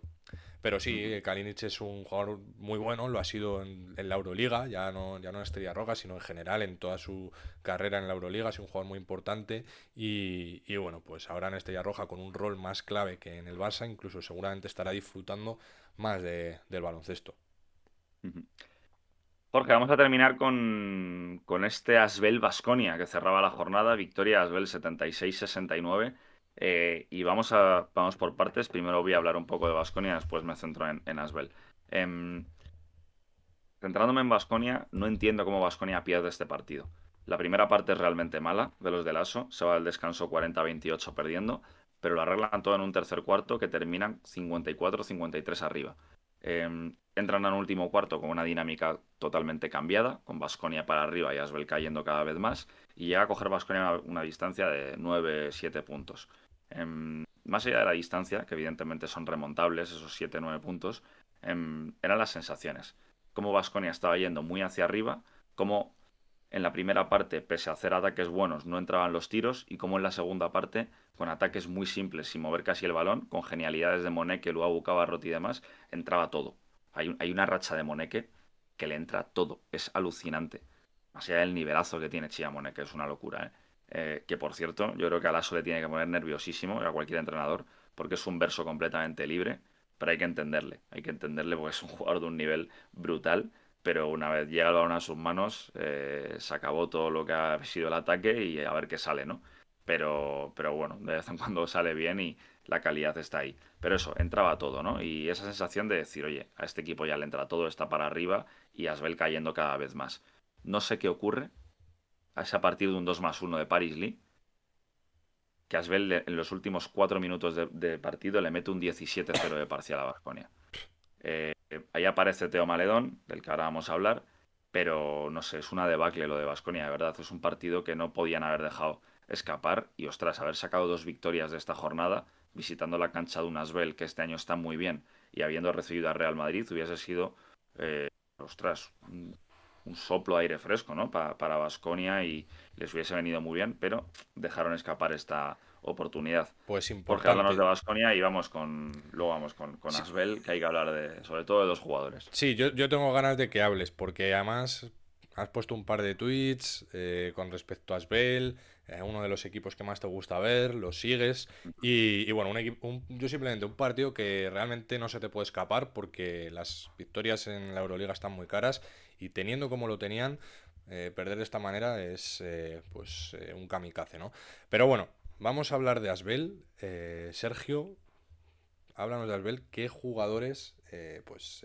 pero sí, Kalinic es un jugador muy bueno, lo ha sido en, la Euroliga, ya no, en Estrella Roja, sino en general en toda su carrera en la Euroliga, es un jugador muy importante y, bueno, pues ahora en Estrella Roja con un rol más clave que en el Barça, incluso seguramente estará disfrutando más del baloncesto. Jorge, vamos a terminar con, este Asbel Vasconia que cerraba la jornada, victoria Asbel 76-69 eh, y vamos, vamos por partes. Primero voy a hablar un poco de Vasconia, después me centro en, Asbel. Em, centrándome en Basconia, no entiendo cómo Basconia pierde este partido. La primera parte es realmente mala de los de ASO. se va al descanso 40-28 perdiendo, pero lo arreglan todo en un tercer cuarto que terminan 54-53 arriba. Entran em, entran al último cuarto con una dinámica totalmente cambiada, con Basconia para arriba y Asbel cayendo cada vez más, y llega a coger Basconia una, una distancia de 9-7 puntos. Em, más allá de la distancia, que evidentemente son remontables, esos 7-9 puntos, em, eran las sensaciones. Cómo Vasconia estaba yendo muy hacia arriba, cómo en la primera parte, pese a hacer ataques buenos, no entraban los tiros, y como en la segunda parte, con ataques muy simples, sin mover casi el balón, con genialidades de Moneque, Luau, roti y demás, entraba todo. Hay, hay, una racha de Moneque que le entra todo, es alucinante. Más allá del nivelazo que tiene Chia Moneque, es una locura, ¿eh? Eh, que por cierto, yo creo que a Lasso le tiene que poner nerviosísimo a cualquier entrenador, porque es un verso completamente libre, pero hay que entenderle, hay que entenderle porque es un jugador de un nivel brutal, pero una vez llega el balón a sus manos, eh, se acabó todo lo que ha sido el ataque y a ver qué sale, ¿no? Pero, pero bueno, de vez en cuando sale bien y la calidad está ahí. Pero eso, entraba todo, ¿no? Y esa sensación de decir, oye, a este equipo ya le entra todo, está para arriba y Asbel cayendo cada vez más. No sé qué ocurre, a a partir de un 2 más 1 de Paris Lee. Que Asbel en los últimos 4 minutos de, partido le mete un 17-0 de parcial a Basconia eh, ahí aparece Teo Maledón, del que ahora vamos a hablar, pero no sé, es una debacle lo de Basconia de verdad. Es un partido que no podían haber dejado escapar y ostras, haber sacado dos victorias de esta jornada visitando la cancha de un Asbel que este año está muy bien y habiendo recibido a Real Madrid hubiese sido, eh, ostras, un soplo aire fresco ¿no? para Basconia y les hubiese venido muy bien, pero dejaron escapar esta oportunidad. Pues importante. Porque hablamos de Basconia y vamos con, luego vamos con, Asbel, que hay que hablar de, sobre todo de dos jugadores. Sí, yo, yo tengo ganas de que hables, porque además has puesto un par de tweets eh, con respecto a Asbel, eh, uno de los equipos que más te gusta ver, lo sigues. Y, bueno, un un, yo simplemente un partido que realmente no se te puede escapar porque las victorias en la Euroliga están muy caras y teniendo como lo tenían, eh, perder de esta manera es eh, pues eh, un kamikaze, ¿no? Pero bueno, vamos a hablar de Asbel. Sergio, háblanos de Asbel, ¿qué jugadores pues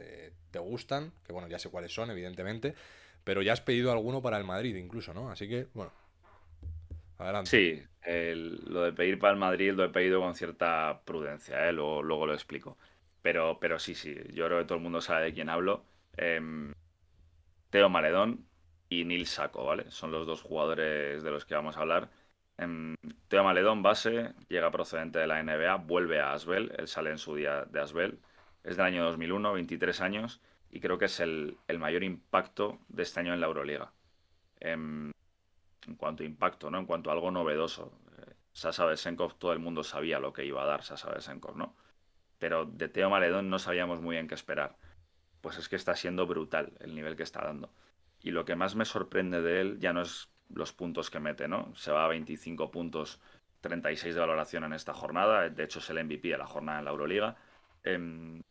te gustan? Que bueno, ya sé cuáles son, evidentemente, pero ya has pedido alguno para el Madrid incluso, ¿no? Así que, bueno, adelante. Sí, lo de pedir para el Madrid lo he pedido con cierta prudencia, luego, luego, lo explico. Pero, pero sí, sí, yo creo que todo el mundo sabe de quién hablo. Em, Teo Maledón y Nils Saco, ¿vale? Son los dos jugadores de los que vamos a hablar. Em, Teo Maledón, base, llega procedente de la NBA, vuelve a Asbel, él sale en su día de Asbel, es del año 2001, 23 años, y creo que es el, mayor impacto de este año en la Euroliga. Em, en, cuanto a impacto, ¿no? En cuanto a algo novedoso. Eh, Sasa Besenkov, todo el mundo sabía lo que iba a dar Sasa Besenkov, ¿no? Pero de Teo Maledón no sabíamos muy bien qué esperar pues es que está siendo brutal el nivel que está dando. Y lo que más me sorprende de él ya no es los puntos que mete, ¿no? Se va a 25 puntos, 36 de valoración en esta jornada, de hecho es el MVP de la jornada en la Euroliga. Em,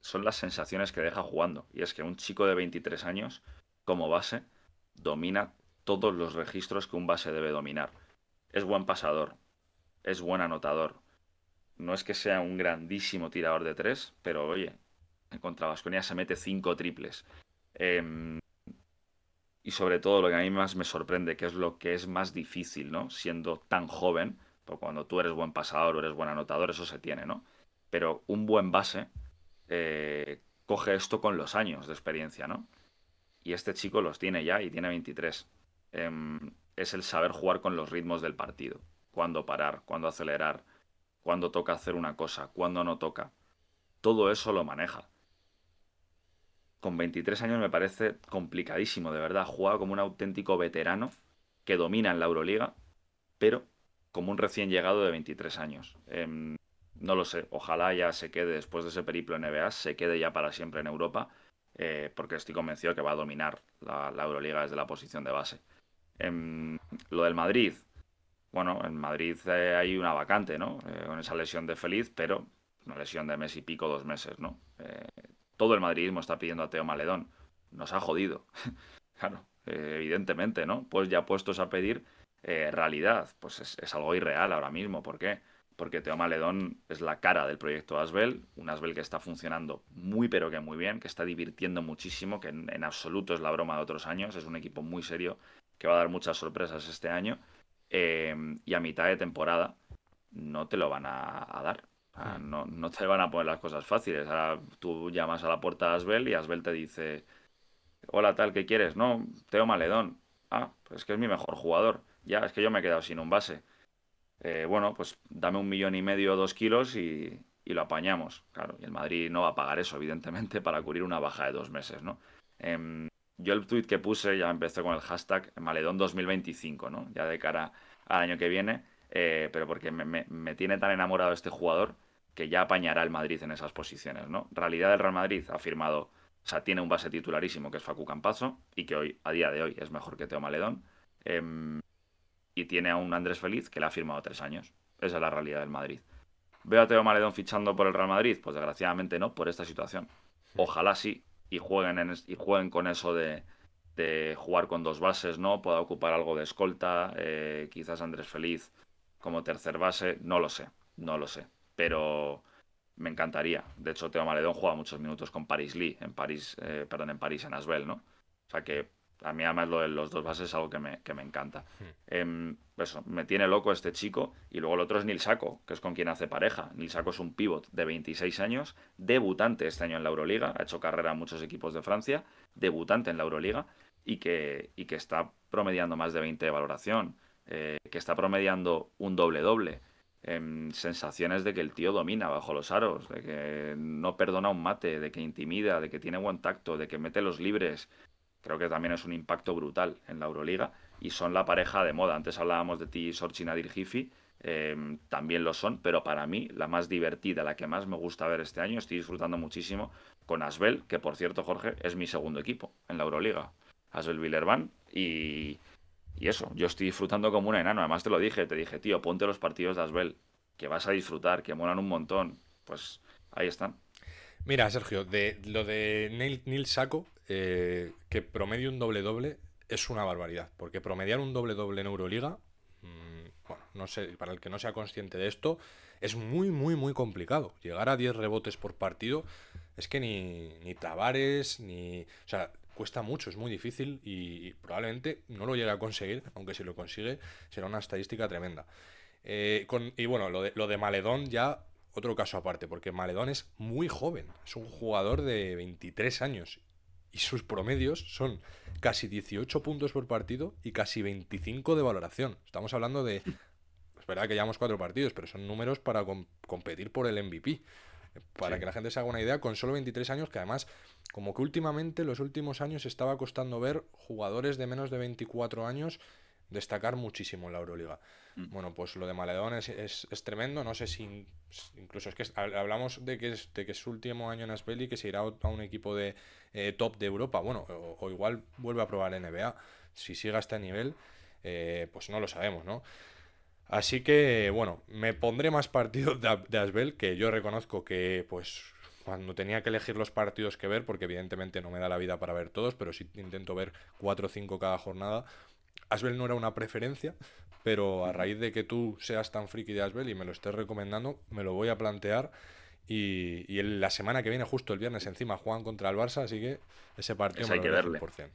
son las sensaciones que deja jugando. Y es que un chico de 23 años, como base, domina todos los registros que un base debe dominar. Es buen pasador, es buen anotador. No es que sea un grandísimo tirador de tres, pero oye, contra Vasconia se mete cinco triples. Em, y sobre todo lo que a mí más me sorprende, que es lo que es más difícil, ¿no? Siendo tan joven, porque cuando tú eres buen pasador o eres buen anotador, eso se tiene, ¿no? Pero un buen base eh, coge esto con los años de experiencia, ¿no? Y este chico los tiene ya y tiene 23. Em, es el saber jugar con los ritmos del partido. cuando parar, cuándo acelerar, cuándo toca hacer una cosa, cuándo no toca. Todo eso lo maneja con 23 años me parece complicadísimo, de verdad. Juega como un auténtico veterano que domina en la Euroliga, pero como un recién llegado de 23 años. Em, no lo sé, ojalá ya se quede después de ese periplo en NBA, se quede ya para siempre en Europa, eh, porque estoy convencido que va a dominar la, Euroliga desde la posición de base. Em, lo del Madrid, bueno, en Madrid eh, hay una vacante, ¿no? Eh, con esa lesión de Feliz, pero una lesión de mes y pico, dos meses, ¿no? todo el madridismo está pidiendo a Teo Maledón. Nos ha jodido. claro, eh, evidentemente, ¿no? Pues ya puestos a pedir eh, realidad, pues es, algo irreal ahora mismo. ¿Por qué? Porque Teo Maledón es la cara del proyecto Asbel, un Asbel que está funcionando muy pero que muy bien, que está divirtiendo muchísimo, que en, absoluto es la broma de otros años, es un equipo muy serio que va a dar muchas sorpresas este año eh, y a mitad de temporada no te lo van a dar no, te van a poner las cosas fáciles. Ahora tú llamas a la puerta de Asbel y Asbel te dice, hola tal, ¿qué quieres? No, Teo Maledón. Ah, pues es que es mi mejor jugador. Ya, es que yo me he quedado sin un base. Eh, bueno, pues dame un millón y medio o dos kilos y, lo apañamos. Claro, y el Madrid no va a pagar eso, evidentemente, para cubrir una baja de dos meses, ¿no? Em, yo el tweet que puse, ya empecé con el hashtag Maledón 2025, ¿no? Ya de cara al año que viene. Eh, pero porque me tiene tan enamorado este jugador que ya apañará el Madrid en esas posiciones, ¿no? Realidad del Real Madrid ha firmado, o sea, tiene un base titularísimo que es Facu Campazo y que hoy, a día de hoy, es mejor que Teo Maledón. Em, y tiene a un Andrés Feliz que le ha firmado tres años. Esa es la realidad del Madrid. ¿Veo a Teo Maledón fichando por el Real Madrid? Pues desgraciadamente no, por esta situación. Ojalá sí, y jueguen, y jueguen con eso de, jugar con dos bases, ¿no? Pueda ocupar algo de escolta, eh, quizás Andrés Feliz como tercer base, no lo sé, no lo sé pero me encantaría. De hecho, Teo Maledón juega muchos minutos con Paris Lee, en París, eh, perdón, en París, en Asbel, ¿no? O sea que a mí además lo de los dos bases es algo que me, encanta. Hmm. Em, eso, me tiene loco este chico. Y luego el otro es Nil Saco, que es con quien hace pareja. Nils Saco es un pívot de 26 años, debutante este año en la Euroliga, ha hecho carrera en muchos equipos de Francia, debutante en la Euroliga y que, y que está promediando más de 20 de valoración, eh, que está promediando un doble-doble Em, sensaciones de que el tío domina bajo los aros, de que no perdona un mate, de que intimida, de que tiene buen tacto, de que mete los libres. Creo que también es un impacto brutal en la Euroliga y son la pareja de moda. Antes hablábamos de ti, y Nadir em, también lo son, pero para mí la más divertida, la que más me gusta ver este año, estoy disfrutando muchísimo con Asbel, que por cierto, Jorge, es mi segundo equipo en la Euroliga. Asbel Villerban y, y eso, yo estoy disfrutando como una enano. Además te lo dije, te dije, tío, ponte los partidos de Asbel, que vas a disfrutar, que molan un montón. Pues ahí están. Mira, Sergio, de lo de Neil, Saco, eh, que promedio un doble-doble, es una barbaridad. Porque promediar un doble-doble en Euroliga, mm, bueno, no sé, para el que no sea consciente de esto, es muy, muy, muy complicado. Llegar a 10 rebotes por partido es que ni, ni Tavares, ni. O sea, cuesta mucho, es muy difícil y, probablemente no lo llegue a conseguir, aunque si lo consigue será una estadística tremenda. Eh, con, y bueno, lo de, lo de Maledón ya otro caso aparte, porque Maledón es muy joven, es un jugador de 23 años y sus promedios son casi 18 puntos por partido y casi 25 de valoración. Estamos hablando de... Es verdad que llevamos cuatro partidos, pero son números para competir por el MVP. Para que la gente se haga una idea, con solo 23 años, que además, como que últimamente, los últimos años, estaba costando ver jugadores de menos de 24 años destacar muchísimo en la Euroliga. Mm. Bueno, pues lo de Maledón es, es, tremendo. No sé si incluso es que hablamos de que es, de que es su último año en Asbeli que se irá a un equipo de eh, top de Europa. Bueno, o, igual vuelve a probar NBA. Si sigue a este nivel, eh, pues no lo sabemos, ¿no? Así que, bueno, me pondré más partidos de Asbel, que yo reconozco que, pues, cuando tenía que elegir los partidos que ver, porque evidentemente no me da la vida para ver todos, pero sí intento ver 4 o 5 cada jornada. Asbel no era una preferencia, pero a raíz de que tú seas tan friki de Asbel y me lo estés recomendando, me lo voy a plantear. Y, y la semana que viene, justo el viernes, encima juegan contra el Barça, así que ese partido me hay lo que 100%.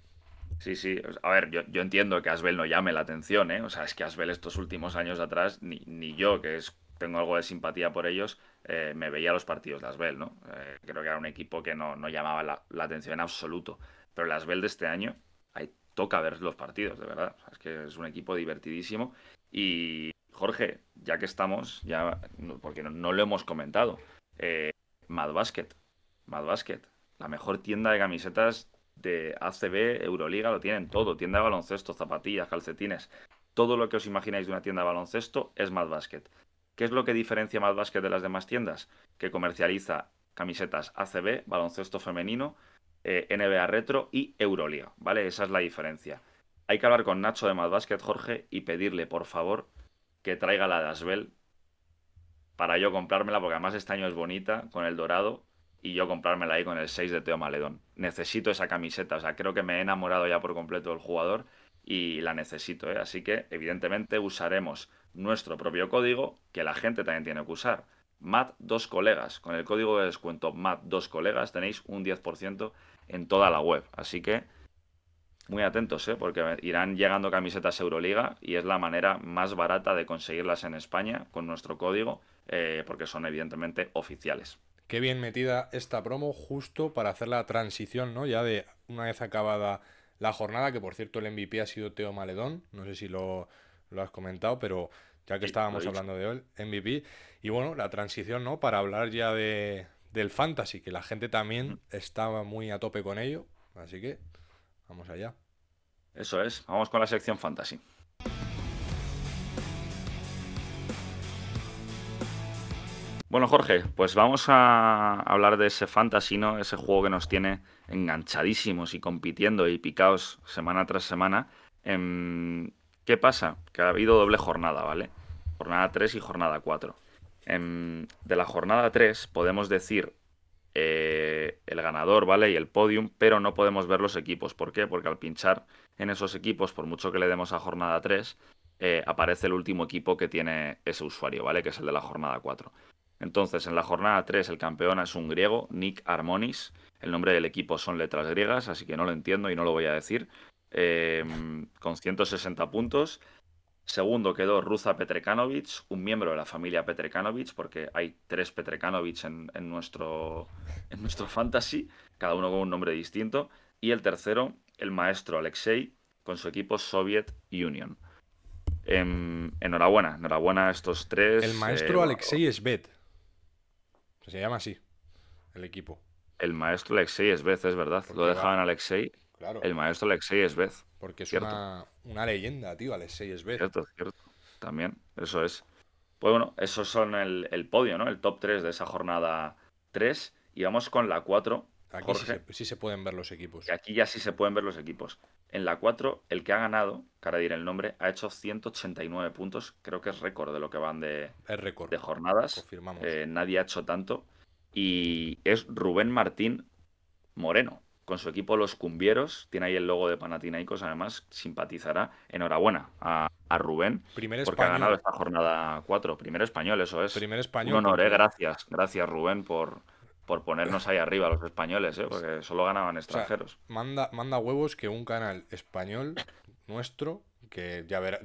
Sí, sí. A ver, yo, yo entiendo que Asbel no llame la atención, ¿eh? O sea, es que Asbel estos últimos años atrás, ni, ni yo, que es, tengo algo de simpatía por ellos, eh, me veía los partidos de Asbel, ¿no? Eh, creo que era un equipo que no, llamaba la, atención en absoluto. Pero el Asbel de este año, ahí toca ver los partidos, de verdad. es que es un equipo divertidísimo. Y Jorge, ya que estamos, ya porque no, lo hemos comentado, eh, Mad Basket, Mad Basket, la mejor tienda de camisetas de ACB, Euroliga, lo tienen todo. Tienda de baloncesto, zapatillas, calcetines. Todo lo que os imagináis de una tienda de baloncesto es MadBasket. ¿Qué es lo que diferencia MadBasket de las demás tiendas? Que comercializa camisetas ACB, baloncesto femenino, eh, NBA Retro y Euroliga, ¿vale? Esa es la diferencia. Hay que hablar con Nacho de MadBasket, Jorge, y pedirle, por favor, que traiga la de Asbel para yo comprármela, porque además este año es bonita, con el dorado, y yo comprármela ahí con el 6 de Teo Maledón. Necesito esa camiseta, o sea, creo que me he enamorado ya por completo del jugador y la necesito, ¿eh? así que evidentemente usaremos nuestro propio código que la gente también tiene que usar. MAT dos colegas, con el código de descuento MAT dos colegas tenéis un 10% en toda la web, así que muy atentos, ¿eh? porque irán llegando camisetas Euroliga y es la manera más barata de conseguirlas en España con nuestro código, eh, porque son evidentemente oficiales. Qué bien metida esta promo justo para hacer la transición, ¿no? Ya de una vez acabada la jornada, que por cierto el MVP ha sido Teo Maledón, no sé si lo, has comentado, pero ya que estábamos hablando de él, MVP. Y bueno, la transición, ¿no? Para hablar ya del fantasy, que la gente también estaba muy a tope con ello. Así que vamos allá. Eso es, vamos con la sección fantasy. Bueno, Jorge, pues vamos a hablar de ese fantasino, ese juego que nos tiene enganchadísimos y compitiendo y picaos semana tras semana. Em, ¿Qué pasa? Que ha habido doble jornada, ¿vale? Jornada 3 y jornada 4. Em, de la jornada 3 podemos decir eh, el ganador, ¿vale? Y el podium, pero no podemos ver los equipos. ¿Por qué? Porque al pinchar en esos equipos, por mucho que le demos a jornada 3, eh, aparece el último equipo que tiene ese usuario, ¿vale? Que es el de la jornada 4. Entonces, en la jornada 3, el campeón es un griego, Nick Armonis. El nombre del equipo son letras griegas, así que no lo entiendo y no lo voy a decir. Em, con 160 puntos. Segundo quedó Ruza Petrekanovich, un miembro de la familia Petrekanovic, porque hay tres Petrekanovic en, en, nuestro, en nuestro fantasy, cada uno con un nombre distinto. Y el tercero, el maestro Alexei, con su equipo Soviet Union. Em, enhorabuena, enhorabuena a estos tres. El maestro eh, Alexei es Svet se llama así, el equipo. El maestro Alexei Esbez, es verdad. Lo dejaban Alexei. El maestro Alexei Esbez. Porque es una, una, leyenda, tío, Alexei Esbez. Cierto, cierto. También, eso es. Pues bueno, esos son el, el podio, ¿no? El top 3 de esa jornada 3. Y vamos con la 4, Aquí sí, se, pueden ver los equipos. aquí ya sí se pueden ver los equipos. En la 4, el que ha ganado, cara diré el nombre, ha hecho 189 puntos. Creo que es récord de lo que van de, de jornadas. Eh, nadie ha hecho tanto. Y es Rubén Martín Moreno, con su equipo Los Cumbieros. Tiene ahí el logo de Panatinaicos, además, simpatizará. Enhorabuena a, Rubén. porque ha ganado esta jornada 4. Primer español, eso es. Primer español. Un honor, eh, gracias. Gracias, Rubén, por por ponernos ahí arriba los españoles, ¿eh? porque solo ganaban extranjeros. manda, huevos que un canal español nuestro, que ya verás,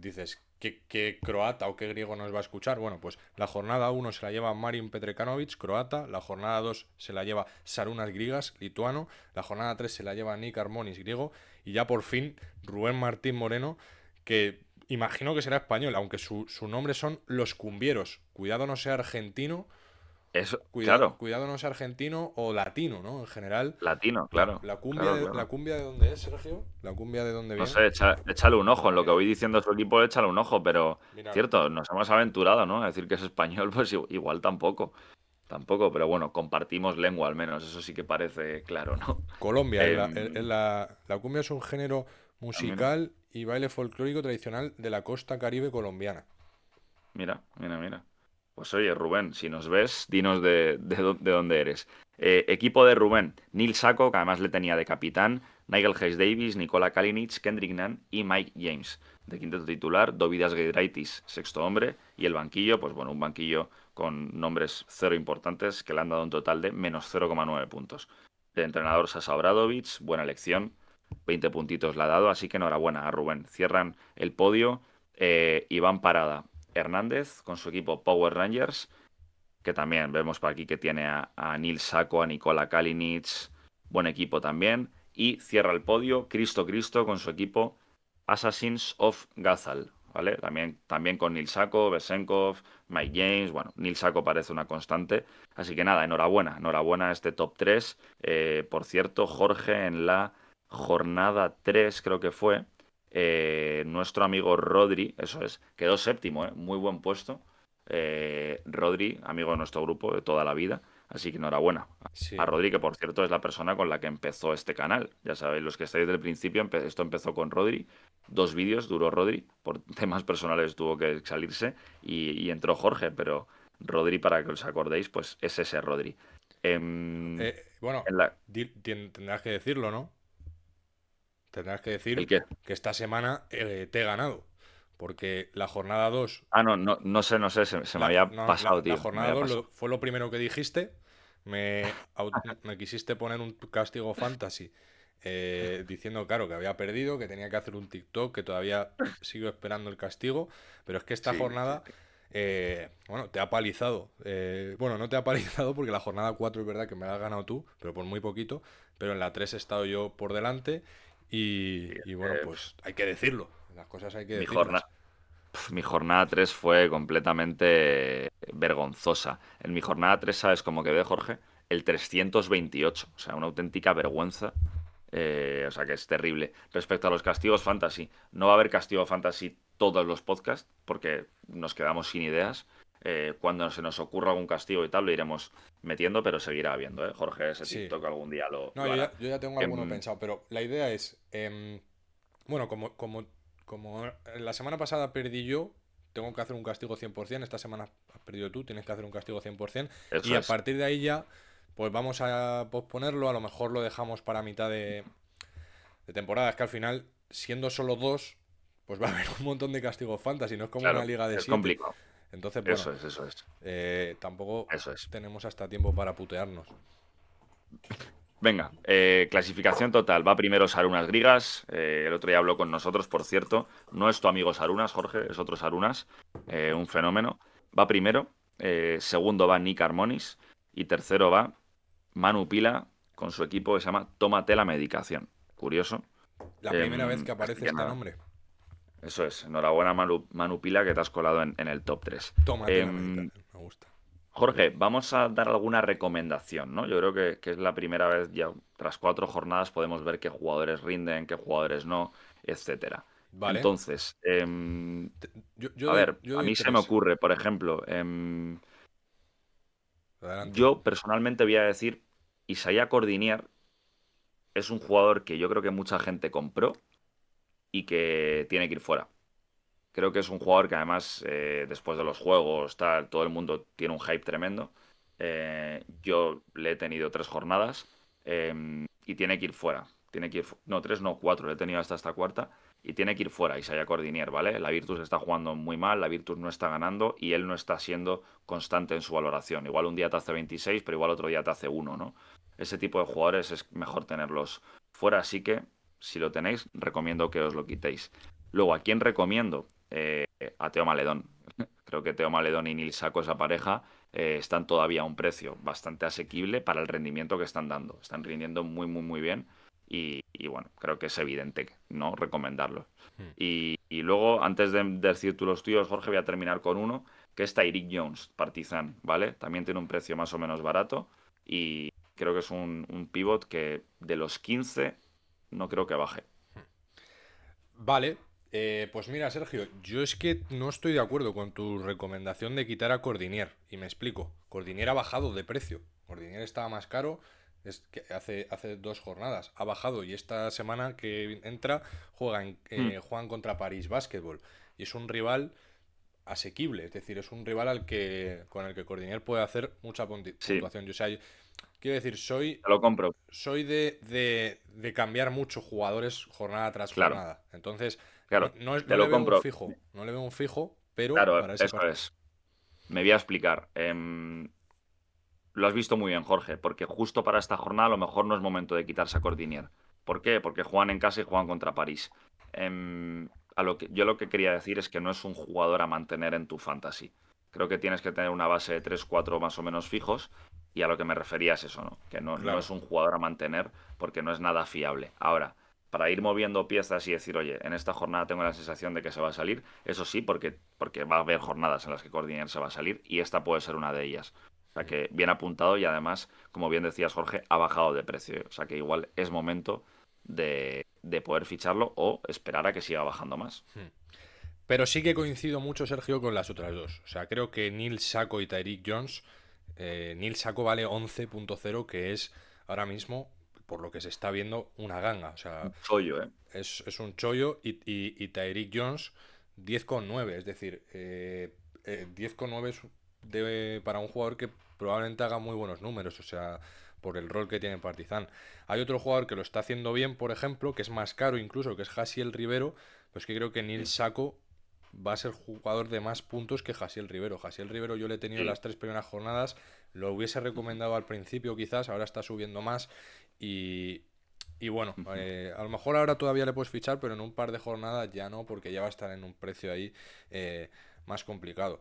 dices, ¿qué, croata o qué griego nos va a escuchar? Bueno, pues la jornada 1 se la lleva Marin Petrekanovic, croata, la jornada 2 se la lleva Sarunas Grigas... lituano, la jornada 3 se la lleva Nick Armonis, griego, y ya por fin Rubén Martín Moreno, que imagino que será español, aunque su, su nombre son Los Cumbieros. Cuidado no sea argentino cuidado, claro. no es argentino o latino, ¿no? En general. Latino, claro. La, cumbia, de, dónde es, Sergio. La cumbia de dónde viene. No sé, échale un ojo. En lo que voy diciendo a su equipo, échale un ojo. Pero, cierto, nos hemos aventurado, ¿no? A decir que es español, pues igual tampoco. Tampoco, pero bueno, compartimos lengua al menos. Eso sí que parece claro, ¿no? Colombia. Em, la cumbia es un género musical y baile folclórico tradicional de la costa caribe colombiana. Mira, mira, mira. Pues oye, Rubén, si nos ves, dinos de, dónde eres. Eh, equipo de Rubén, Neil Sacco, que además le tenía de capitán, Nigel Hayes Davis, Nicola Kalinic, Kendrick Nunn y Mike James. De quinto titular, Dovidas Gaidraitis, sexto hombre, y el banquillo, pues bueno, un banquillo con nombres cero importantes que le han dado un total de menos 0,9 puntos. El entrenador Sasa buena elección, 20 puntitos le ha dado, así que enhorabuena a Rubén. Cierran el podio y eh, van Parada, Hernández con su equipo Power Rangers, que también vemos por aquí que tiene a, Nils Neil Sacco, a Nicola Kalinich, buen equipo también. Y cierra el podio Cristo Cristo con su equipo Assassins of Gazal, ¿vale? También, también con Nils Sacco, Besenkov, Mike James, bueno, Nils Sacco parece una constante. Así que nada, enhorabuena, enhorabuena a este top 3. Eh, por cierto, Jorge en la jornada 3 creo que fue, eh, nuestro amigo Rodri, eso es, quedó séptimo, ¿eh? muy buen puesto. Eh, Rodri, amigo de nuestro grupo de toda la vida, así que enhorabuena. A Rodri, que por cierto es la persona con la que empezó este canal. Ya sabéis, los que estáis desde el principio, esto empezó con Rodri. Dos vídeos duró Rodri, por temas personales tuvo que salirse y, entró Jorge, pero Rodri, para que os acordéis, pues es ese Rodri. Em, eh, bueno, tendrás que decirlo, ¿no? Tendrás que decir que esta semana eh, te he ganado. Porque la jornada 2. Ah, no, no, no sé, no sé, se, me había pasado, tío. La jornada 2 fue lo primero que dijiste. Me, me quisiste poner un castigo fantasy. Eh, diciendo, claro, que había perdido, que tenía que hacer un TikTok, que todavía sigo esperando el castigo, pero es que esta jornada, eh, bueno, te ha palizado. bueno, no te ha palizado porque la jornada 4 es verdad que me la has ganado tú, pero por muy poquito, pero en la 3 he estado yo por delante y, bueno, eh, pues hay que decirlo. Las cosas hay que mi jornada 3 fue completamente vergonzosa. En mi jornada 3, ¿sabes cómo quedé, Jorge? El 328. O sea, una auténtica vergüenza. Eh, o sea que es terrible. Respecto a los castigos fantasy, no va a haber castigo fantasy todos los podcasts porque nos quedamos sin ideas. Eh, cuando se nos ocurra algún castigo y tal, lo iremos metiendo, pero seguirá habiendo, ¿eh? Jorge, ese sí. TikTok algún día lo. No, yo, ya, tengo alguno em, pensado, pero la idea es. Em, bueno, como, como, como la semana pasada perdí yo, tengo que hacer un castigo 100%. Esta semana has perdido tú, tienes que hacer un castigo 100%. y a partir de ahí ya, pues vamos a posponerlo. A lo mejor lo dejamos para mitad de, temporada. Es que al final, siendo solo dos, pues va a haber un montón de castigos fantasy. No es como una liga de. Es complicado. Entonces, bueno, eso es, eso es. Eh, tampoco tenemos hasta tiempo para putearnos. Venga, eh, clasificación total. Va primero Sarunas Grigas. Eh, el otro día habló con nosotros, por cierto. No es tu amigo Sarunas, Jorge, es otro Sarunas. un fenómeno. Va primero. segundo va Nick Y tercero va Manu Pila con su equipo que se llama Tómate la medicación. Curioso. La primera em, vez que aparece este nombre. Eso es. Enhorabuena, Manupila que te has colado en, el top 3. Toma, em, me gusta. Jorge, vamos a dar alguna recomendación, ¿no? Yo creo que, es la primera vez ya tras cuatro jornadas podemos ver qué jugadores rinden, qué jugadores no, etcétera. Vale. Entonces, em, a ver, a mí se me ocurre, por ejemplo, em, yo personalmente voy a decir Isaiah Cordinier es un jugador que yo creo que mucha gente compró y que tiene que ir fuera. Creo que es un jugador que además, eh, después de los juegos, tal, todo el mundo tiene un hype tremendo. Eh, yo le he tenido tres jornadas em, y tiene que ir fuera. Tiene que no, tres, no, cuatro, le he tenido hasta esta cuarta y tiene que ir fuera y Isaiah Cordinier, ¿vale? La Virtus está jugando muy mal, la Virtus no está ganando y él no está siendo constante en su valoración. Igual un día te hace 26, pero igual otro día te hace uno, ¿no? Ese tipo de jugadores es mejor tenerlos fuera, así que si lo tenéis, recomiendo que os lo quitéis. Luego, ¿a quién recomiendo? Eh, a Teo Maledón. Creo que Teo Maledón y Nil Saco, esa pareja, eh, están todavía a un precio bastante asequible para el rendimiento que están dando. Están rindiendo muy, muy, muy bien. Y, bueno, creo que es evidente no recomendarlo. Hmm. Y, luego, antes de decir tú los tuyos, Jorge, voy a terminar con uno, que es Tyreek Jones, Partizan, ¿vale? También tiene un precio más o menos barato. Y creo que es un, un pivot que de los 15 no creo que baje. Vale, eh, pues mira, Sergio, yo es que no estoy de acuerdo con tu recomendación de quitar a Cordinier. Y me explico. Cordinier ha bajado de precio. Cordinier estaba más caro es que hace, hace dos jornadas. Ha bajado y esta semana que entra juegan, eh, hmm. juegan contra París Basketball. Y es un rival asequible. Es decir, es un rival al que, con el que Cordinier puede hacer mucha puntuación. Sí. O Quiero decir, soy. lo compro. Soy de, cambiar mucho jugadores jornada tras jornada. Entonces, no, te lo compro. fijo. No le veo un fijo, pero. Claro, eso es. Me voy a explicar. Em, lo has visto muy bien, Jorge, porque justo para esta jornada a lo mejor no es momento de quitarse a Cordinier. ¿Por qué? Porque juegan en casa y juegan contra París. Em, yo lo que quería decir es que no es un jugador a mantener en tu fantasy creo que tienes que tener una base de 3-4 más o menos fijos. Y a lo que me refería es eso, ¿no? Que no, es un jugador a mantener porque no es nada fiable. Ahora, para ir moviendo piezas y decir, oye, en esta jornada tengo la sensación de que se va a salir, eso sí, porque, porque va a haber jornadas en las que coordinar se va a salir y esta puede ser una de ellas. O sea que bien apuntado y además, como bien decías Jorge, ha bajado de precio. O sea que igual es momento de, de poder ficharlo o esperar a que siga bajando más. Sí. Hmm. Pero sí que coincido mucho, Sergio, con las otras dos. O sea, creo que Neil Saco y Tyreek Jones. Eh, Neil Saco vale 11.0, que es ahora mismo, por lo que se está viendo, una ganga. O sea, chollo, ¿eh? Es, un chollo y, y, Jones 10,9. Es decir, 10,9 eh, eh, es para un jugador que probablemente haga muy buenos números. O sea, por el rol que tiene Partizan. Hay otro jugador que lo está haciendo bien, por ejemplo, que es más caro incluso, que es Hasiel Rivero, pues que creo que Neil Saco va a ser jugador de más puntos que Jasiel Rivero. Jasiel Rivero yo le he tenido las tres primeras jornadas, lo hubiese recomendado al principio quizás, ahora está subiendo más y, bueno, eh, a lo mejor ahora todavía le puedes fichar, pero en un par de jornadas ya no, porque ya va a estar en un precio ahí eh, más complicado.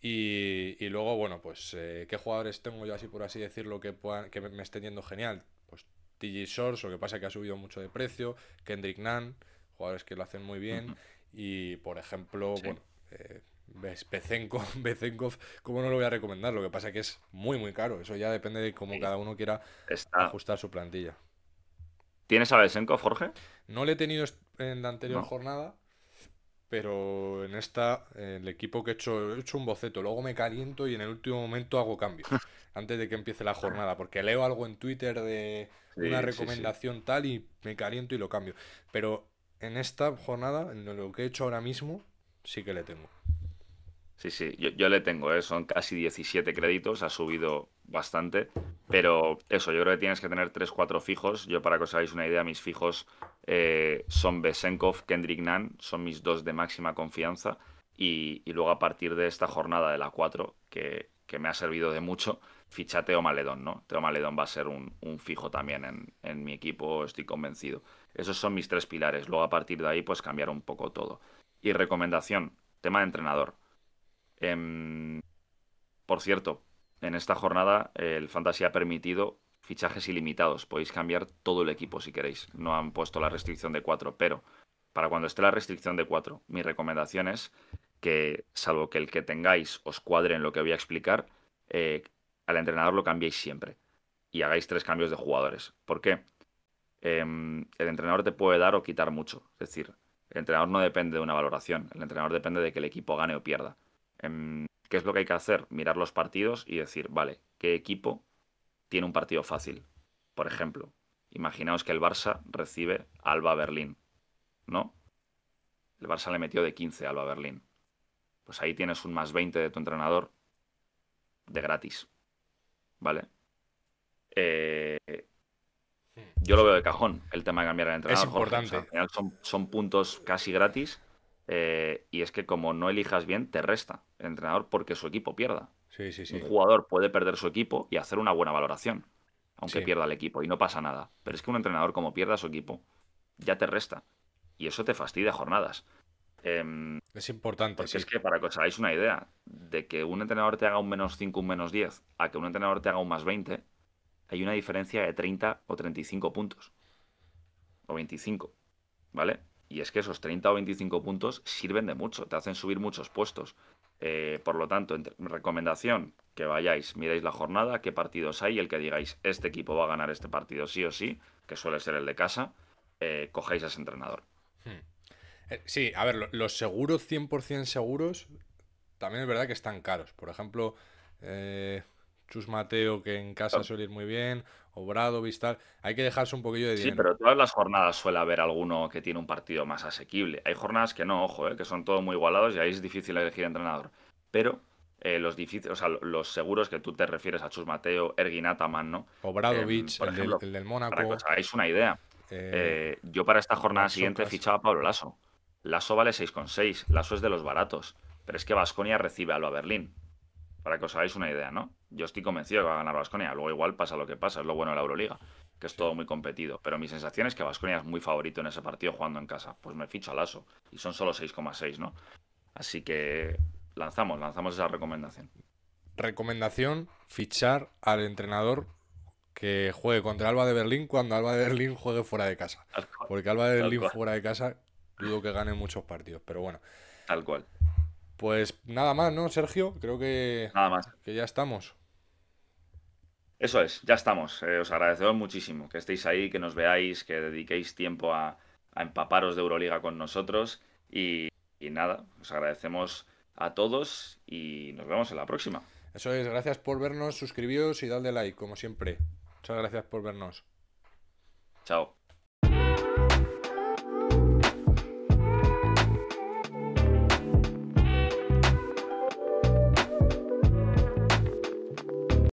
Y, luego, bueno, pues eh, qué jugadores tengo yo así por así decirlo que, que me estén yendo genial. Pues TG Source, lo que pasa que ha subido mucho de precio, Kendrick Nunn, jugadores que lo hacen muy bien. Y por ejemplo, bueno, eh, ¿cómo no lo voy a recomendar? Lo que pasa es que es muy, muy caro. Eso ya depende de cómo cada uno quiera ajustar su plantilla. ¿Tienes a Bezenkov, Jorge? No le he tenido en la anterior jornada, pero en esta, el equipo que he hecho, he hecho un boceto, luego me caliento y en el último momento hago cambio, antes de que empiece la jornada, porque leo algo en Twitter de una recomendación tal y me caliento y lo cambio. Pero en esta jornada, en lo que he hecho ahora mismo, sí que le tengo. Sí, sí, yo, le tengo, ¿eh? son casi 17 créditos, ha subido bastante, pero eso, yo creo que tienes que tener 3-4 fijos. Yo, para que os hagáis una idea, mis fijos eh, son Besenkov, Kendrick Nan, son mis dos de máxima confianza, y, luego a partir de esta jornada de la 4, que, me ha servido de mucho, fichate Teo Maledón, ¿no? Teo Maledón va a ser un, fijo también en, en mi equipo, estoy convencido. Esos son mis tres pilares. Luego a partir de ahí, pues cambiar un poco todo. Y recomendación, tema de entrenador. Em, por cierto, en esta jornada el Fantasy ha permitido fichajes ilimitados. Podéis cambiar todo el equipo si queréis. No han puesto la restricción de cuatro, pero para cuando esté la restricción de cuatro, mi recomendación es que, salvo que el que tengáis os cuadre en lo que voy a explicar, eh, al entrenador lo cambiéis siempre y hagáis tres cambios de jugadores. ¿Por qué? Em, el entrenador te puede dar o quitar mucho. Es decir, el entrenador no depende de una valoración, el entrenador depende de que el equipo gane o pierda. Em, ¿Qué es lo que hay que hacer? Mirar los partidos y decir, vale, ¿qué equipo tiene un partido fácil? Por ejemplo, imaginaos que el Barça recibe Alba Berlín, ¿no? El Barça le metió de 15 a Alba Berlín. Pues ahí tienes un más 20 de tu entrenador de gratis. ¿Vale? Eh, yo lo veo de cajón el tema de cambiar el entrenador. Es importante. son, puntos casi gratis eh, y es que como no elijas bien, te resta el entrenador porque su equipo pierda. Sí, sí, sí. Un jugador puede perder su equipo y hacer una buena valoración, aunque pierda el equipo y no pasa nada. Pero es que un entrenador como pierda su equipo, ya te resta. Y eso te fastidia jornadas. Em, es importante. es que para que os hagáis una idea, de que un entrenador te haga un menos 5, un menos 10, a que un entrenador te haga un más 20, hay una diferencia de 30 o 35 puntos. O 25. ¿Vale? Y es que esos 30 o 25 puntos sirven de mucho, te hacen subir muchos puestos. Eh, por lo tanto, recomendación, que vayáis, miréis la jornada, qué partidos hay, el que digáis, este equipo va a ganar este partido sí o sí, que suele ser el de casa, eh, cogéis a ese entrenador. Hmm. Eh, sí, a ver, los seguros, 100% seguros, también es verdad que están caros. Por ejemplo, eh, Chus Mateo, que en casa suele ir muy bien, Obrado, Vistal. Hay que dejarse un poquillo de dinero. Sí, pero todas las jornadas suele haber alguno que tiene un partido más asequible. Hay jornadas que no, ojo, eh, que son todo muy igualados y ahí es difícil elegir entrenador. Pero eh, los los seguros que tú te refieres a Chus Mateo, Ergin Ataman, ¿no? Obrado em, el, del, Mónaco. Para una idea. Eh, yo para esta jornada siguiente fichaba a Pablo Lasso. Lasso vale 6,6. Lasso es de los baratos. Pero es que Vasconia recibe a lo a Berlín. Para que os hagáis una idea, ¿no? Yo estoy convencido de que va a ganar Vasconia. Luego igual pasa lo que pasa, es lo bueno de la Euroliga, que es todo muy competido. Pero mi sensación es que Vasconia es muy favorito en ese partido jugando en casa. Pues me ficho al ASO. Y son solo 6,6, ¿no? Así que lanzamos, lanzamos esa recomendación. Recomendación, fichar al entrenador que juegue contra Alba de Berlín cuando Alba de Berlín juegue fuera de casa. Porque Alba de Berlín fuera de casa dudo que gane muchos partidos, pero bueno. Tal cual. Pues nada más, ¿no, Sergio? Creo que, nada más. que ya estamos. Eso es, ya estamos. Eh, os agradecemos muchísimo que estéis ahí, que nos veáis, que dediquéis tiempo a, empaparos de Euroliga con nosotros. Y, nada, os agradecemos a todos y nos vemos en la próxima. Eso es, gracias por vernos, suscribíos y dadle like, como siempre. Muchas gracias por vernos. Chao.